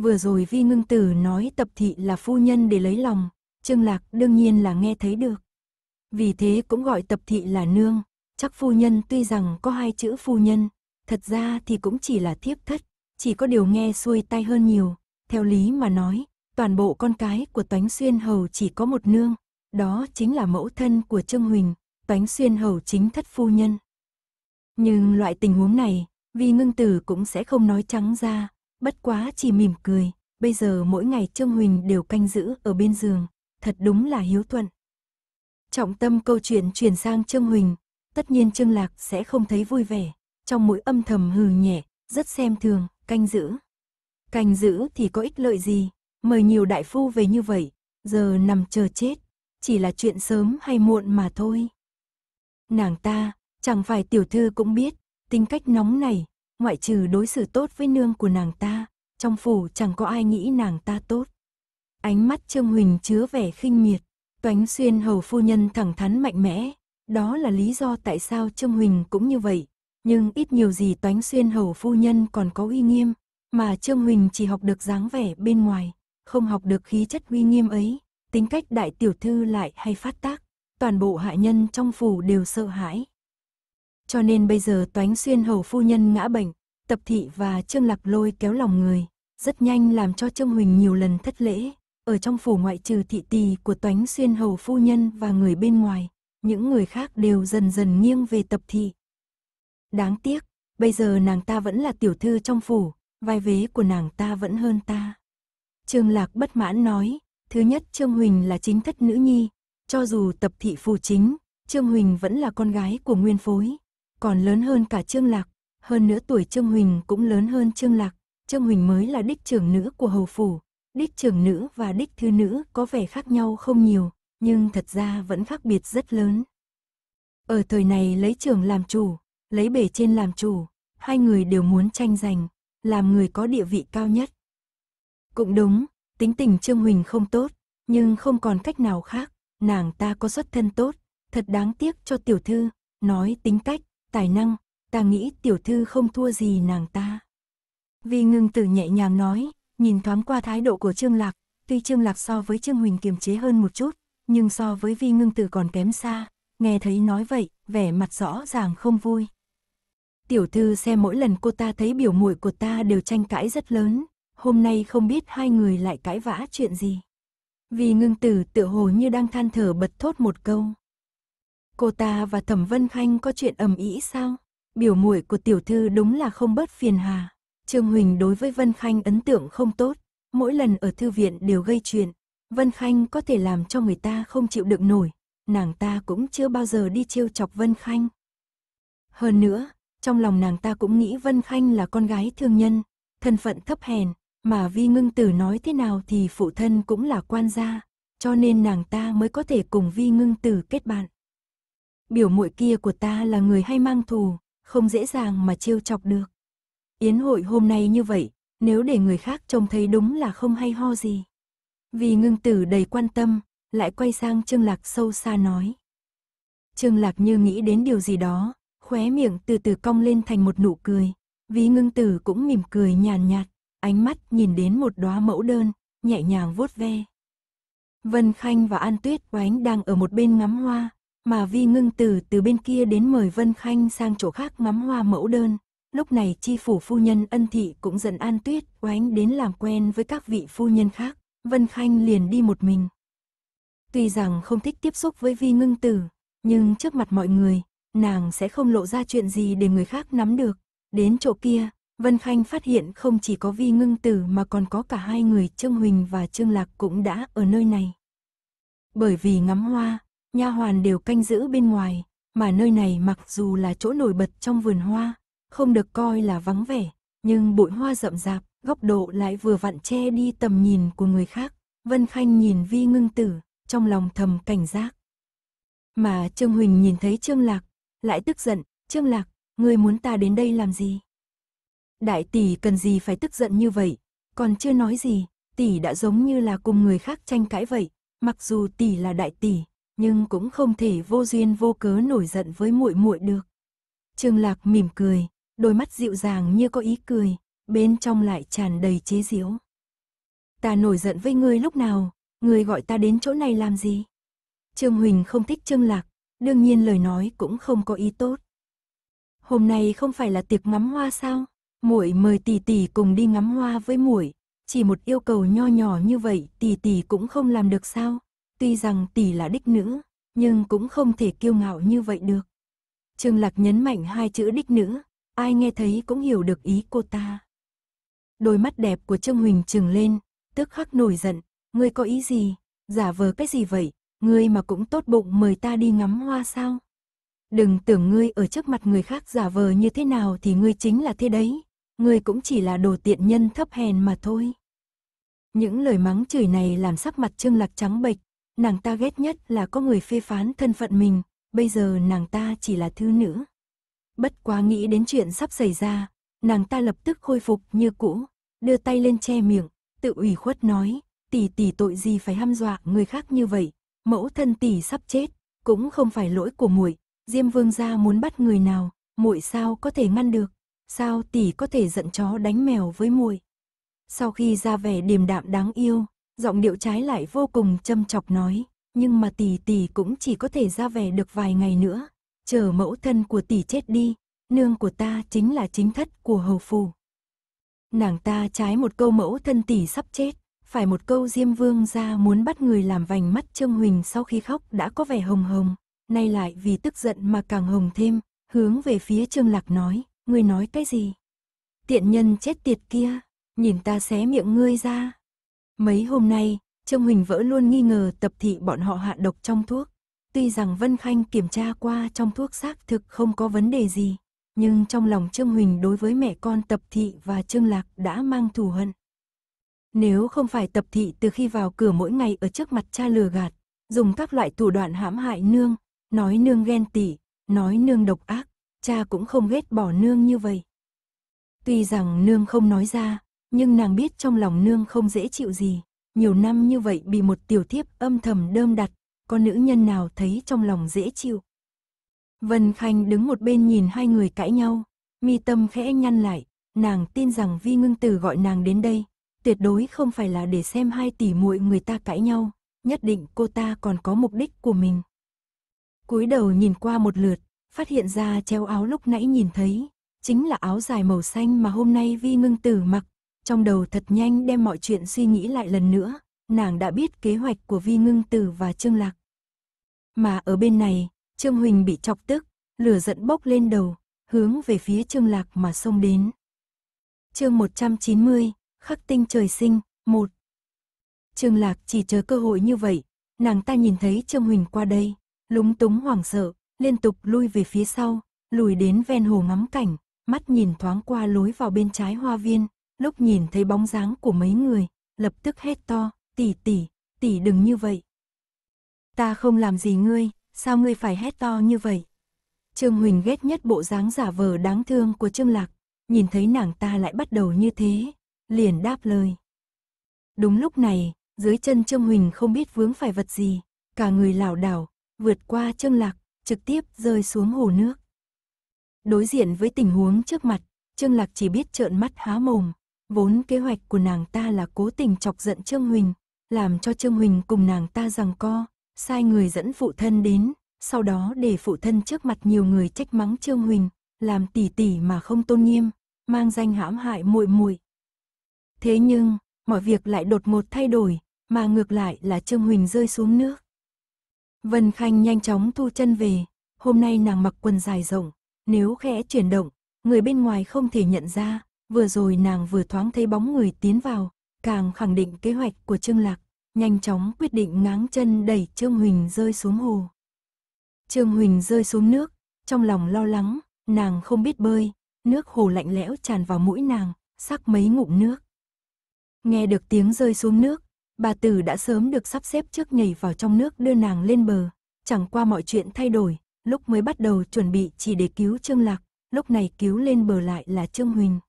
Vừa rồi vi ngưng tử nói tập thị là phu nhân để lấy lòng, Trương Lạc đương nhiên là nghe thấy được. Vì thế cũng gọi tập thị là nương, Chắc phu nhân tuy rằng có hai chữ phu nhân, thật ra thì cũng chỉ là thiếp thất, chỉ có điều nghe xuôi tai hơn nhiều. Theo lý mà nói, toàn bộ con cái của Toánh Xuyên Hầu chỉ có một nương, đó chính là mẫu thân của Trương Huỳnh, Toánh Xuyên Hầu chính thất phu nhân. Nhưng loại tình huống này, vì ngưng tử cũng sẽ không nói trắng ra, bất quá chỉ mỉm cười, bây giờ mỗi ngày Trương Huỳnh đều canh giữ ở bên giường, thật đúng là hiếu thuận. Trọng tâm câu chuyện chuyển sang Trương Huỳnh, tất nhiên Trương Lạc sẽ không thấy vui vẻ, trong mũi âm thầm hừ nhẹ, rất xem thường, canh giữ. Canh giữ thì có ích lợi gì, mời nhiều đại phu về như vậy, giờ nằm chờ chết, chỉ là chuyện sớm hay muộn mà thôi. Nàng ta, chẳng phải tiểu thư cũng biết, tính cách nóng này, ngoại trừ đối xử tốt với nương của nàng ta, trong phủ chẳng có ai nghĩ nàng ta tốt. Ánh mắt Trương Huỳnh chứa vẻ khinh miệt, toánh xuyên hầu phu nhân thẳng thắn mạnh mẽ, đó là lý do tại sao Trương Huỳnh cũng như vậy, nhưng ít nhiều gì Toánh Xuyên Hầu phu nhân còn có uy nghiêm, mà Trương Huỳnh chỉ học được dáng vẻ bên ngoài, không học được khí chất uy nghiêm ấy, tính cách đại tiểu thư lại hay phát tác, toàn bộ hạ nhân trong phủ đều sợ hãi. Cho nên bây giờ Toánh Xuyên Hầu phu nhân ngã bệnh, Tập Thị và Trương Lạc Lôi kéo lòng người, rất nhanh làm cho Trương Huỳnh nhiều lần thất lễ, ở trong phủ ngoại trừ thị tỳ của Toánh Xuyên Hầu phu nhân và người bên ngoài, những người khác đều dần dần nghiêng về tập thị. Đáng tiếc, bây giờ nàng ta vẫn là tiểu thư trong phủ, vai vế của nàng ta vẫn hơn ta. Trương Lạc bất mãn nói, thứ nhất Trương Huỳnh là chính thất nữ nhi, cho dù tập thị phù chính, Trương Huỳnh vẫn là con gái của nguyên phối, còn lớn hơn cả Trương Lạc, hơn nữa tuổi Trương Huỳnh cũng lớn hơn Trương Lạc, Trương Huỳnh mới là đích trưởng nữ của hầu phủ, đích trưởng nữ và đích thư nữ có vẻ khác nhau không nhiều, nhưng thật ra vẫn khác biệt rất lớn. Ở thời này lấy trường làm chủ, lấy bề trên làm chủ, hai người đều muốn tranh giành, làm người có địa vị cao nhất. Cũng đúng, tính tình Trương Huỳnh không tốt, nhưng không còn cách nào khác, nàng ta có xuất thân tốt, thật đáng tiếc cho tiểu thư, nói tính cách, tài năng, ta nghĩ tiểu thư không thua gì nàng ta. Vì ngưng tử nhẹ nhàng nói, nhìn thoáng qua thái độ của Trương Lạc, tuy Trương Lạc so với Trương Huỳnh kiềm chế hơn một chút, nhưng so với vi ngưng tử còn kém xa, nghe thấy nói vậy, vẻ mặt rõ ràng không vui. Tiểu thư xem mỗi lần cô ta thấy biểu muội của ta đều tranh cãi rất lớn, hôm nay không biết hai người lại cãi vã chuyện gì. Vì ngưng tử tự hồ như đang than thở bật thốt một câu. Cô ta và Thẩm Vân Khanh có chuyện ầm ĩ sao? Biểu muội của tiểu thư đúng là không bớt phiền hà. Trương Huỳnh đối với Vân Khanh ấn tượng không tốt, mỗi lần ở thư viện đều gây chuyện, Vân Khanh có thể làm cho người ta không chịu được nổi, nàng ta cũng chưa bao giờ đi trêu chọc Vân Khanh. Hơn nữa, trong lòng nàng ta cũng nghĩ Vân Khanh là con gái thương nhân, thân phận thấp hèn, mà Vi Ngưng Tử nói thế nào thì phụ thân cũng là quan gia, cho nên nàng ta mới có thể cùng Vi Ngưng Tử kết bạn. Biểu muội kia của ta là người hay mang thù, không dễ dàng mà trêu chọc được. Yến hội hôm nay như vậy, nếu để người khác trông thấy đúng là không hay ho gì. Vì ngưng tử đầy quan tâm, lại quay sang Trương Lạc sâu xa nói. Trương Lạc như nghĩ đến điều gì đó, khóe miệng từ từ cong lên thành một nụ cười. vì ngưng tử cũng mỉm cười nhàn nhạt, nhạt, ánh mắt nhìn đến một đóa mẫu đơn, nhẹ nhàng vuốt ve. Vân Khanh và An Tuyết quánh đang ở một bên ngắm hoa, mà Vi ngưng tử từ bên kia đến mời Vân Khanh sang chỗ khác ngắm hoa mẫu đơn. Lúc này chi phủ phu nhân ân thị cũng dẫn An Tuyết quánh đến làm quen với các vị phu nhân khác. Vân Khanh liền đi một mình. Tuy rằng không thích tiếp xúc với vi ngưng tử, nhưng trước mặt mọi người, nàng sẽ không lộ ra chuyện gì để người khác nắm được. Đến chỗ kia, Vân Khanh phát hiện không chỉ có vi ngưng tử mà còn có cả hai người Trương Huỳnh và Trương Lạc cũng đã ở nơi này. Bởi vì ngắm hoa, nha hoàn đều canh giữ bên ngoài, mà nơi này mặc dù là chỗ nổi bật trong vườn hoa, không được coi là vắng vẻ, nhưng bụi hoa rậm rạp, góc độ lại vừa vặn che đi tầm nhìn của người khác. Vân Khanh nhìn Vi Ngưng Tử, trong lòng thầm cảnh giác. Mà Trương Huỳnh nhìn thấy Trương Lạc, lại tức giận, Trương Lạc, ngươi muốn ta đến đây làm gì? Đại tỷ cần gì phải tức giận như vậy, còn chưa nói gì, tỷ đã giống như là cùng người khác tranh cãi vậy, mặc dù tỷ là đại tỷ, nhưng cũng không thể vô duyên vô cớ nổi giận với muội muội được. Trương Lạc mỉm cười, đôi mắt dịu dàng như có ý cười, bên trong lại tràn đầy chế giễu. Ta nổi giận với ngươi lúc nào, ngươi gọi ta đến chỗ này làm gì? Trương Huỳnh không thích Trương Lạc, đương nhiên lời nói cũng không có ý tốt. Hôm nay không phải là tiệc ngắm hoa sao? Muội mời tỷ tỷ cùng đi ngắm hoa với muội, chỉ một yêu cầu nho nhỏ như vậy tỷ tỷ cũng không làm được sao? Tuy rằng tỷ là đích nữ, nhưng cũng không thể kiêu ngạo như vậy được. Trương Lạc nhấn mạnh hai chữ đích nữ, ai nghe thấy cũng hiểu được ý cô ta. Đôi mắt đẹp của Trương Huỳnh trừng lên, tức khắc nổi giận, ngươi có ý gì, giả vờ cái gì vậy, ngươi mà cũng tốt bụng mời ta đi ngắm hoa sao? Đừng tưởng ngươi ở trước mặt người khác giả vờ như thế nào thì ngươi chính là thế đấy, ngươi cũng chỉ là đồ tiện nhân thấp hèn mà thôi. Những lời mắng chửi này làm sắc mặt Trương Lạc trắng bệch, nàng ta ghét nhất là có người phê phán thân phận mình, bây giờ nàng ta chỉ là thư nữ. Bất quá nghĩ đến chuyện sắp xảy ra, nàng ta lập tức khôi phục như cũ, đưa tay lên che miệng, tự ủy khuất nói, tỷ tỷ tội gì phải hăm dọa người khác như vậy, mẫu thân tỷ sắp chết, cũng không phải lỗi của muội, Diêm Vương gia muốn bắt người nào, muội sao có thể ngăn được, sao tỷ có thể giận chó đánh mèo với muội. Sau khi ra vẻ điềm đạm đáng yêu, giọng điệu trái lại vô cùng châm chọc nói, nhưng mà tỷ tỷ cũng chỉ có thể ra vẻ được vài ngày nữa, chờ mẫu thân của tỷ chết đi, nương của ta chính là chính thất của hầu phù. Nàng ta trái một câu mẫu thân tỷ sắp chết, phải một câu diêm vương ra muốn bắt người làm vành mắt Trương Huỳnh sau khi khóc đã có vẻ hồng hồng, nay lại vì tức giận mà càng hồng thêm, hướng về phía Trương Lạc nói, ngươi nói cái gì? Tiện nhân chết tiệt kia, nhìn ta xé miệng ngươi ra. Mấy hôm nay, Trương Huỳnh vỡ luôn nghi ngờ tập thị bọn họ hạ độc trong thuốc. Tuy rằng Vân Khanh kiểm tra qua trong thuốc xác thực không có vấn đề gì, nhưng trong lòng Trương Huỳnh đối với mẹ con Tập Thị và Trương Lạc đã mang thù hận. Nếu không phải Tập Thị từ khi vào cửa mỗi ngày ở trước mặt cha lừa gạt, dùng các loại thủ đoạn hãm hại nương, nói nương ghen tị, nói nương độc ác, cha cũng không ghét bỏ nương như vậy. Tuy rằng nương không nói ra, nhưng nàng biết trong lòng nương không dễ chịu gì, nhiều năm như vậy bị một tiểu thiếp âm thầm đơm đặt, có nữ nhân nào thấy trong lòng dễ chịu. Vân Khanh đứng một bên nhìn hai người cãi nhau, mi tâm khẽ nhăn lại, nàng tin rằng Vi Ngưng Tử gọi nàng đến đây, tuyệt đối không phải là để xem hai tỷ muội người ta cãi nhau, nhất định cô ta còn có mục đích của mình. Cúi đầu nhìn qua một lượt, phát hiện ra treo áo lúc nãy nhìn thấy, chính là áo dài màu xanh mà hôm nay Vi Ngưng Tử mặc, trong đầu thật nhanh đem mọi chuyện suy nghĩ lại lần nữa, nàng đã biết kế hoạch của Vi Ngưng Tử và Trương Lạc. Mà ở bên này, Trương Huỳnh bị chọc tức, lửa giận bốc lên đầu, hướng về phía Trương Lạc mà xông đến. Chương 190, khắc tinh trời sinh, 1. Trương Lạc chỉ chờ cơ hội như vậy, nàng ta nhìn thấy Trương Huỳnh qua đây, lúng túng hoảng sợ, liên tục lui về phía sau, lùi đến ven hồ ngắm cảnh, mắt nhìn thoáng qua lối vào bên trái hoa viên, lúc nhìn thấy bóng dáng của mấy người, lập tức hét to, tỷ tỷ, tỷ đừng như vậy. Ta không làm gì ngươi, sao ngươi phải hét to như vậy? Trương Huỳnh ghét nhất bộ dáng giả vờ đáng thương của Trương Lạc, nhìn thấy nàng ta lại bắt đầu như thế, liền đáp lời. Đúng lúc này, dưới chân Trương Huỳnh không biết vướng phải vật gì, cả người lảo đảo, vượt qua Trương Lạc, trực tiếp rơi xuống hồ nước. Đối diện với tình huống trước mặt, Trương Lạc chỉ biết trợn mắt há mồm, vốn kế hoạch của nàng ta là cố tình chọc giận Trương Huỳnh, làm cho Trương Huỳnh cùng nàng ta rằng co, sai người dẫn phụ thân đến, sau đó để phụ thân trước mặt nhiều người trách mắng Trương Huỳnh, làm tỉ tỉ mà không tôn nghiêm, mang danh hãm hại muội muội. Thế nhưng, mọi việc lại đột một thay đổi, mà ngược lại là Trương Huỳnh rơi xuống nước. Vân Khanh nhanh chóng thu chân về, hôm nay nàng mặc quần dài rộng, nếu khẽ chuyển động, người bên ngoài không thể nhận ra, vừa rồi nàng vừa thoáng thấy bóng người tiến vào, càng khẳng định kế hoạch của Trương Lạc nhanh chóng quyết định ngáng chân đẩy Trương Huỳnh rơi xuống hồ. Trương Huỳnh rơi xuống nước, trong lòng lo lắng, nàng không biết bơi, nước hồ lạnh lẽo tràn vào mũi nàng, sắc mấy ngụm nước. Nghe được tiếng rơi xuống nước, bà Tử đã sớm được sắp xếp trước nhảy vào trong nước đưa nàng lên bờ, chẳng qua mọi chuyện thay đổi, lúc mới bắt đầu chuẩn bị chỉ để cứu Trương Lạc, lúc này cứu lên bờ lại là Trương Huỳnh.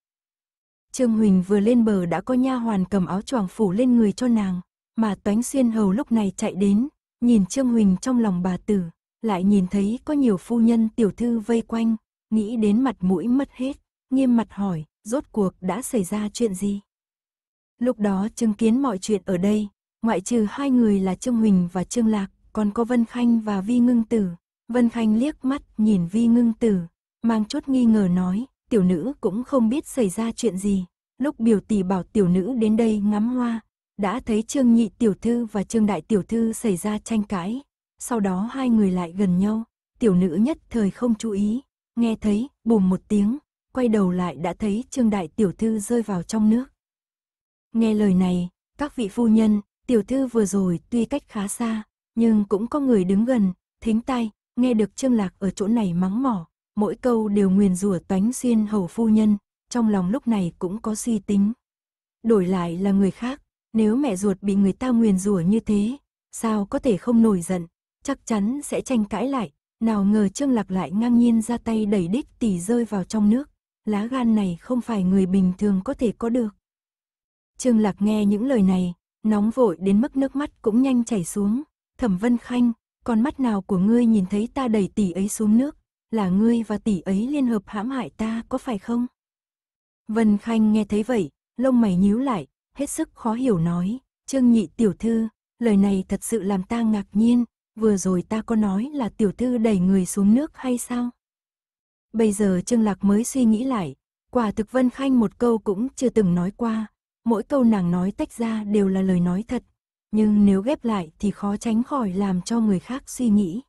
Trương Huỳnh vừa lên bờ đã có nha hoàn cầm áo choàng phủ lên người cho nàng, mà Toánh Xuyên Hầu lúc này chạy đến, nhìn Trương Huỳnh trong lòng bà tử, lại nhìn thấy có nhiều phu nhân tiểu thư vây quanh, nghĩ đến mặt mũi mất hết, nghiêm mặt hỏi, rốt cuộc đã xảy ra chuyện gì? Lúc đó chứng kiến mọi chuyện ở đây, ngoại trừ hai người là Trương Huỳnh và Trương Lạc, còn có Vân Khanh và Vi Ngưng Tử. Vân Khanh liếc mắt nhìn Vi Ngưng Tử, mang chút nghi ngờ nói, tiểu nữ cũng không biết xảy ra chuyện gì. Lúc biểu tỷ bảo tiểu nữ đến đây ngắm hoa, đã thấy Trương Nhị Tiểu Thư và Trương Đại Tiểu Thư xảy ra tranh cãi. Sau đó hai người lại gần nhau, tiểu nữ nhất thời không chú ý, nghe thấy, bùm một tiếng, quay đầu lại đã thấy Trương Đại Tiểu Thư rơi vào trong nước. Nghe lời này, các vị phu nhân, tiểu thư vừa rồi tuy cách khá xa, nhưng cũng có người đứng gần, thính tai, nghe được Trương Lạc ở chỗ này mắng mỏ, mỗi câu đều nguyền rủa toánh xuyên hầu phu nhân, trong lòng lúc này cũng có suy tính. Đổi lại là người khác, nếu mẹ ruột bị người ta nguyền rủa như thế, sao có thể không nổi giận, chắc chắn sẽ tranh cãi lại. Nào ngờ Trương Lạc lại ngang nhiên ra tay đẩy đích tỷ rơi vào trong nước. Lá gan này không phải người bình thường có thể có được. Trương Lạc nghe những lời này, nóng vội đến mức nước mắt cũng nhanh chảy xuống. Thẩm Vân Khanh, con mắt nào của ngươi nhìn thấy ta đẩy tỷ ấy xuống nước, là ngươi và tỷ ấy liên hợp hãm hại ta có phải không? Vân Khanh nghe thấy vậy, lông mày nhíu lại, hết sức khó hiểu nói, Trương Nhị tiểu thư, lời này thật sự làm ta ngạc nhiên, vừa rồi ta có nói là tiểu thư đẩy người xuống nước hay sao? Bây giờ Trương Lạc mới suy nghĩ lại, quả thực Vân Khanh một câu cũng chưa từng nói qua, mỗi câu nàng nói tách ra đều là lời nói thật, nhưng nếu ghép lại thì khó tránh khỏi làm cho người khác suy nghĩ.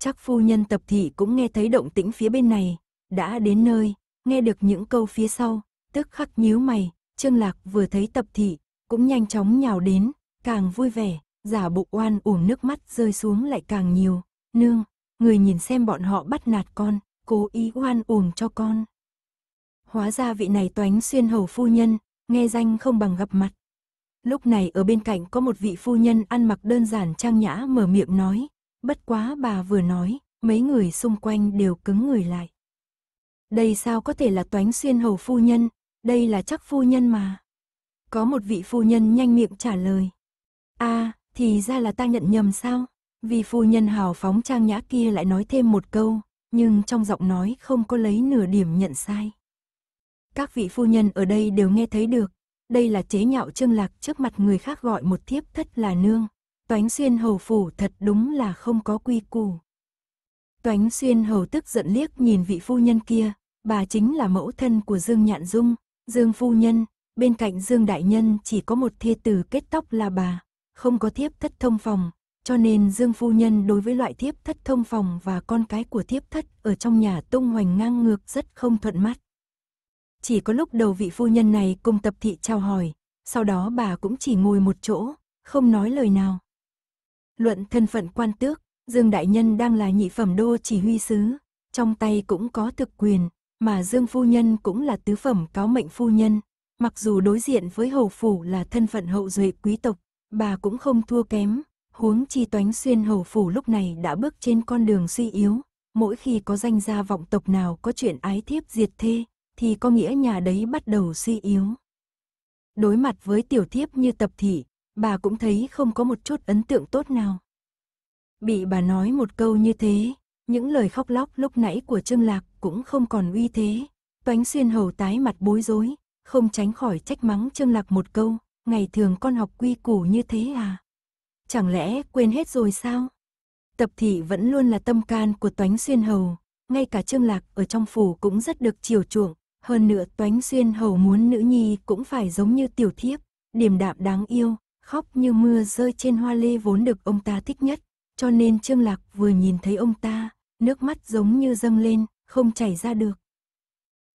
Chắc phu nhân tập thị cũng nghe thấy động tĩnh phía bên này, đã đến nơi, nghe được những câu phía sau, tức khắc nhíu mày, Trương Lạc vừa thấy tập thị, cũng nhanh chóng nhào đến, càng vui vẻ, giả bộ oan uổng nước mắt rơi xuống lại càng nhiều. Nương, người nhìn xem bọn họ bắt nạt con, cố ý oan uổng cho con. Hóa ra vị này toánh xuyên hầu phu nhân, nghe danh không bằng gặp mặt. Lúc này ở bên cạnh có một vị phu nhân ăn mặc đơn giản trang nhã mở miệng nói, bất quá bà vừa nói, mấy người xung quanh đều cứng người lại. Đây sao có thể là toánh xuyên hầu phu nhân, đây là chắc phu nhân mà. Có một vị phu nhân nhanh miệng trả lời. a à, thì ra là ta nhận nhầm sao? Vì phu nhân hào phóng trang nhã kia lại nói thêm một câu, nhưng trong giọng nói không có lấy nửa điểm nhận sai. Các vị phu nhân ở đây đều nghe thấy được, đây là chế nhạo trương lạc trước mặt người khác gọi một thiếp thất là nương. Toánh xuyên hầu phủ thật đúng là không có quy củ. Toánh xuyên hầu tức giận liếc nhìn vị phu nhân kia, bà chính là mẫu thân của Dương Nhạn Dung, Dương phu nhân, bên cạnh Dương đại nhân chỉ có một thê tử kết tóc là bà, không có thiếp thất thông phòng, cho nên Dương phu nhân đối với loại thiếp thất thông phòng và con cái của thiếp thất ở trong nhà tung hoành ngang ngược rất không thuận mắt. Chỉ có lúc đầu vị phu nhân này cùng tập thị chào hỏi, sau đó bà cũng chỉ ngồi một chỗ, không nói lời nào. Luận thân phận quan tước, Dương Đại Nhân đang là nhị phẩm đô chỉ huy sứ, trong tay cũng có thực quyền, mà Dương phu nhân cũng là tứ phẩm cáo mệnh phu nhân, mặc dù đối diện với hầu phủ là thân phận hậu duệ quý tộc, bà cũng không thua kém, huống chi toánh xuyên hầu phủ lúc này đã bước trên con đường suy yếu, mỗi khi có danh gia vọng tộc nào có chuyện ái thiếp diệt thê, thì có nghĩa nhà đấy bắt đầu suy yếu. Đối mặt với tiểu thiếp như tập thị, bà cũng thấy không có một chút ấn tượng tốt nào. Bị bà nói một câu như thế, những lời khóc lóc lúc nãy của Trương Lạc cũng không còn uy thế. Toánh xuyên hầu tái mặt bối rối, không tránh khỏi trách mắng Trương Lạc một câu, ngày thường con học quy củ như thế à? Chẳng lẽ quên hết rồi sao? Tập thị vẫn luôn là tâm can của Toánh xuyên hầu, ngay cả Trương Lạc ở trong phủ cũng rất được chiều chuộng, hơn nữa Toánh xuyên hầu muốn nữ nhi cũng phải giống như tiểu thiếp, điềm đạm đáng yêu, khóc như mưa rơi trên hoa lê vốn được ông ta thích nhất cho nên Trương Lạc vừa nhìn thấy ông ta, nước mắt giống như dâng lên, không chảy ra được.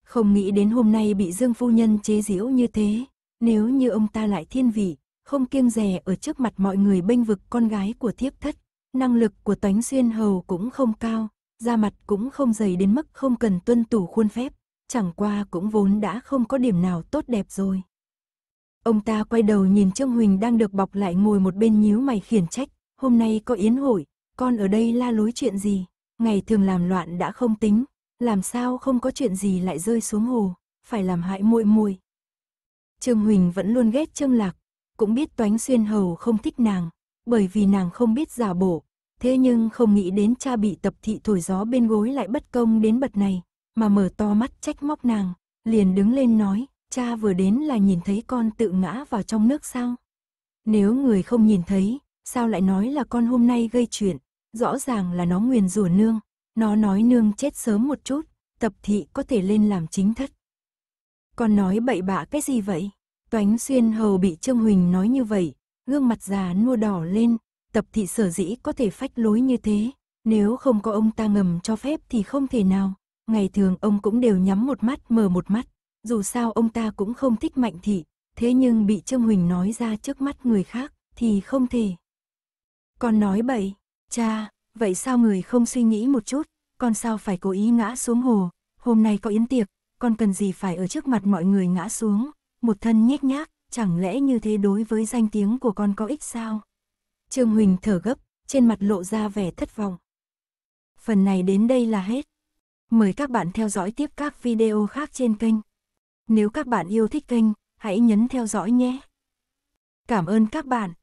Không nghĩ đến hôm nay bị Dương Phu Nhân chế giễu như thế, nếu như ông ta lại thiên vị, không kiêng rè ở trước mặt mọi người bênh vực con gái của thiếp thất, năng lực của Toánh Xuyên Hầu cũng không cao, da mặt cũng không dày đến mức không cần tuân thủ khuôn phép, chẳng qua cũng vốn đã không có điểm nào tốt đẹp rồi. Ông ta quay đầu nhìn Trương Huỳnh đang được bọc lại ngồi một bên nhíu mày khiển trách, hôm nay có yến hội, con ở đây la lối chuyện gì, ngày thường làm loạn đã không tính, làm sao không có chuyện gì lại rơi xuống hồ, phải làm hại muội muội. Trương Huỳnh vẫn luôn ghét Trương Lạc, cũng biết Toánh Xuyên Hầu không thích nàng, bởi vì nàng không biết giả bộ, thế nhưng không nghĩ đến cha bị tập thị thổi gió bên gối lại bất công đến bật này, mà mở to mắt trách móc nàng, liền đứng lên nói, cha vừa đến là nhìn thấy con tự ngã vào trong nước sao? Nếu người không nhìn thấy, sao lại nói là con hôm nay gây chuyện, rõ ràng là nó nguyền rủa nương, nó nói nương chết sớm một chút, tập thị có thể lên làm chính thất. Con nói bậy bạ cái gì vậy? Toánh xuyên hầu bị Trương Huỳnh nói như vậy, gương mặt già nua đỏ lên, tập thị sở dĩ có thể phách lối như thế, nếu không có ông ta ngầm cho phép thì không thể nào, ngày thường ông cũng đều nhắm một mắt mở một mắt, dù sao ông ta cũng không thích mạnh thị, thế nhưng bị Trương Huỳnh nói ra trước mắt người khác thì không thể. Con nói bậy, cha, vậy sao người không suy nghĩ một chút, con sao phải cố ý ngã xuống hồ, hôm nay có yến tiệc, con cần gì phải ở trước mặt mọi người ngã xuống, một thân nhếch nhác, chẳng lẽ như thế đối với danh tiếng của con có ích sao? Trương Huỳnh thở gấp, trên mặt lộ ra vẻ thất vọng. Phần này đến đây là hết. Mời các bạn theo dõi tiếp các video khác trên kênh. Nếu các bạn yêu thích kênh, hãy nhấn theo dõi nhé. Cảm ơn các bạn.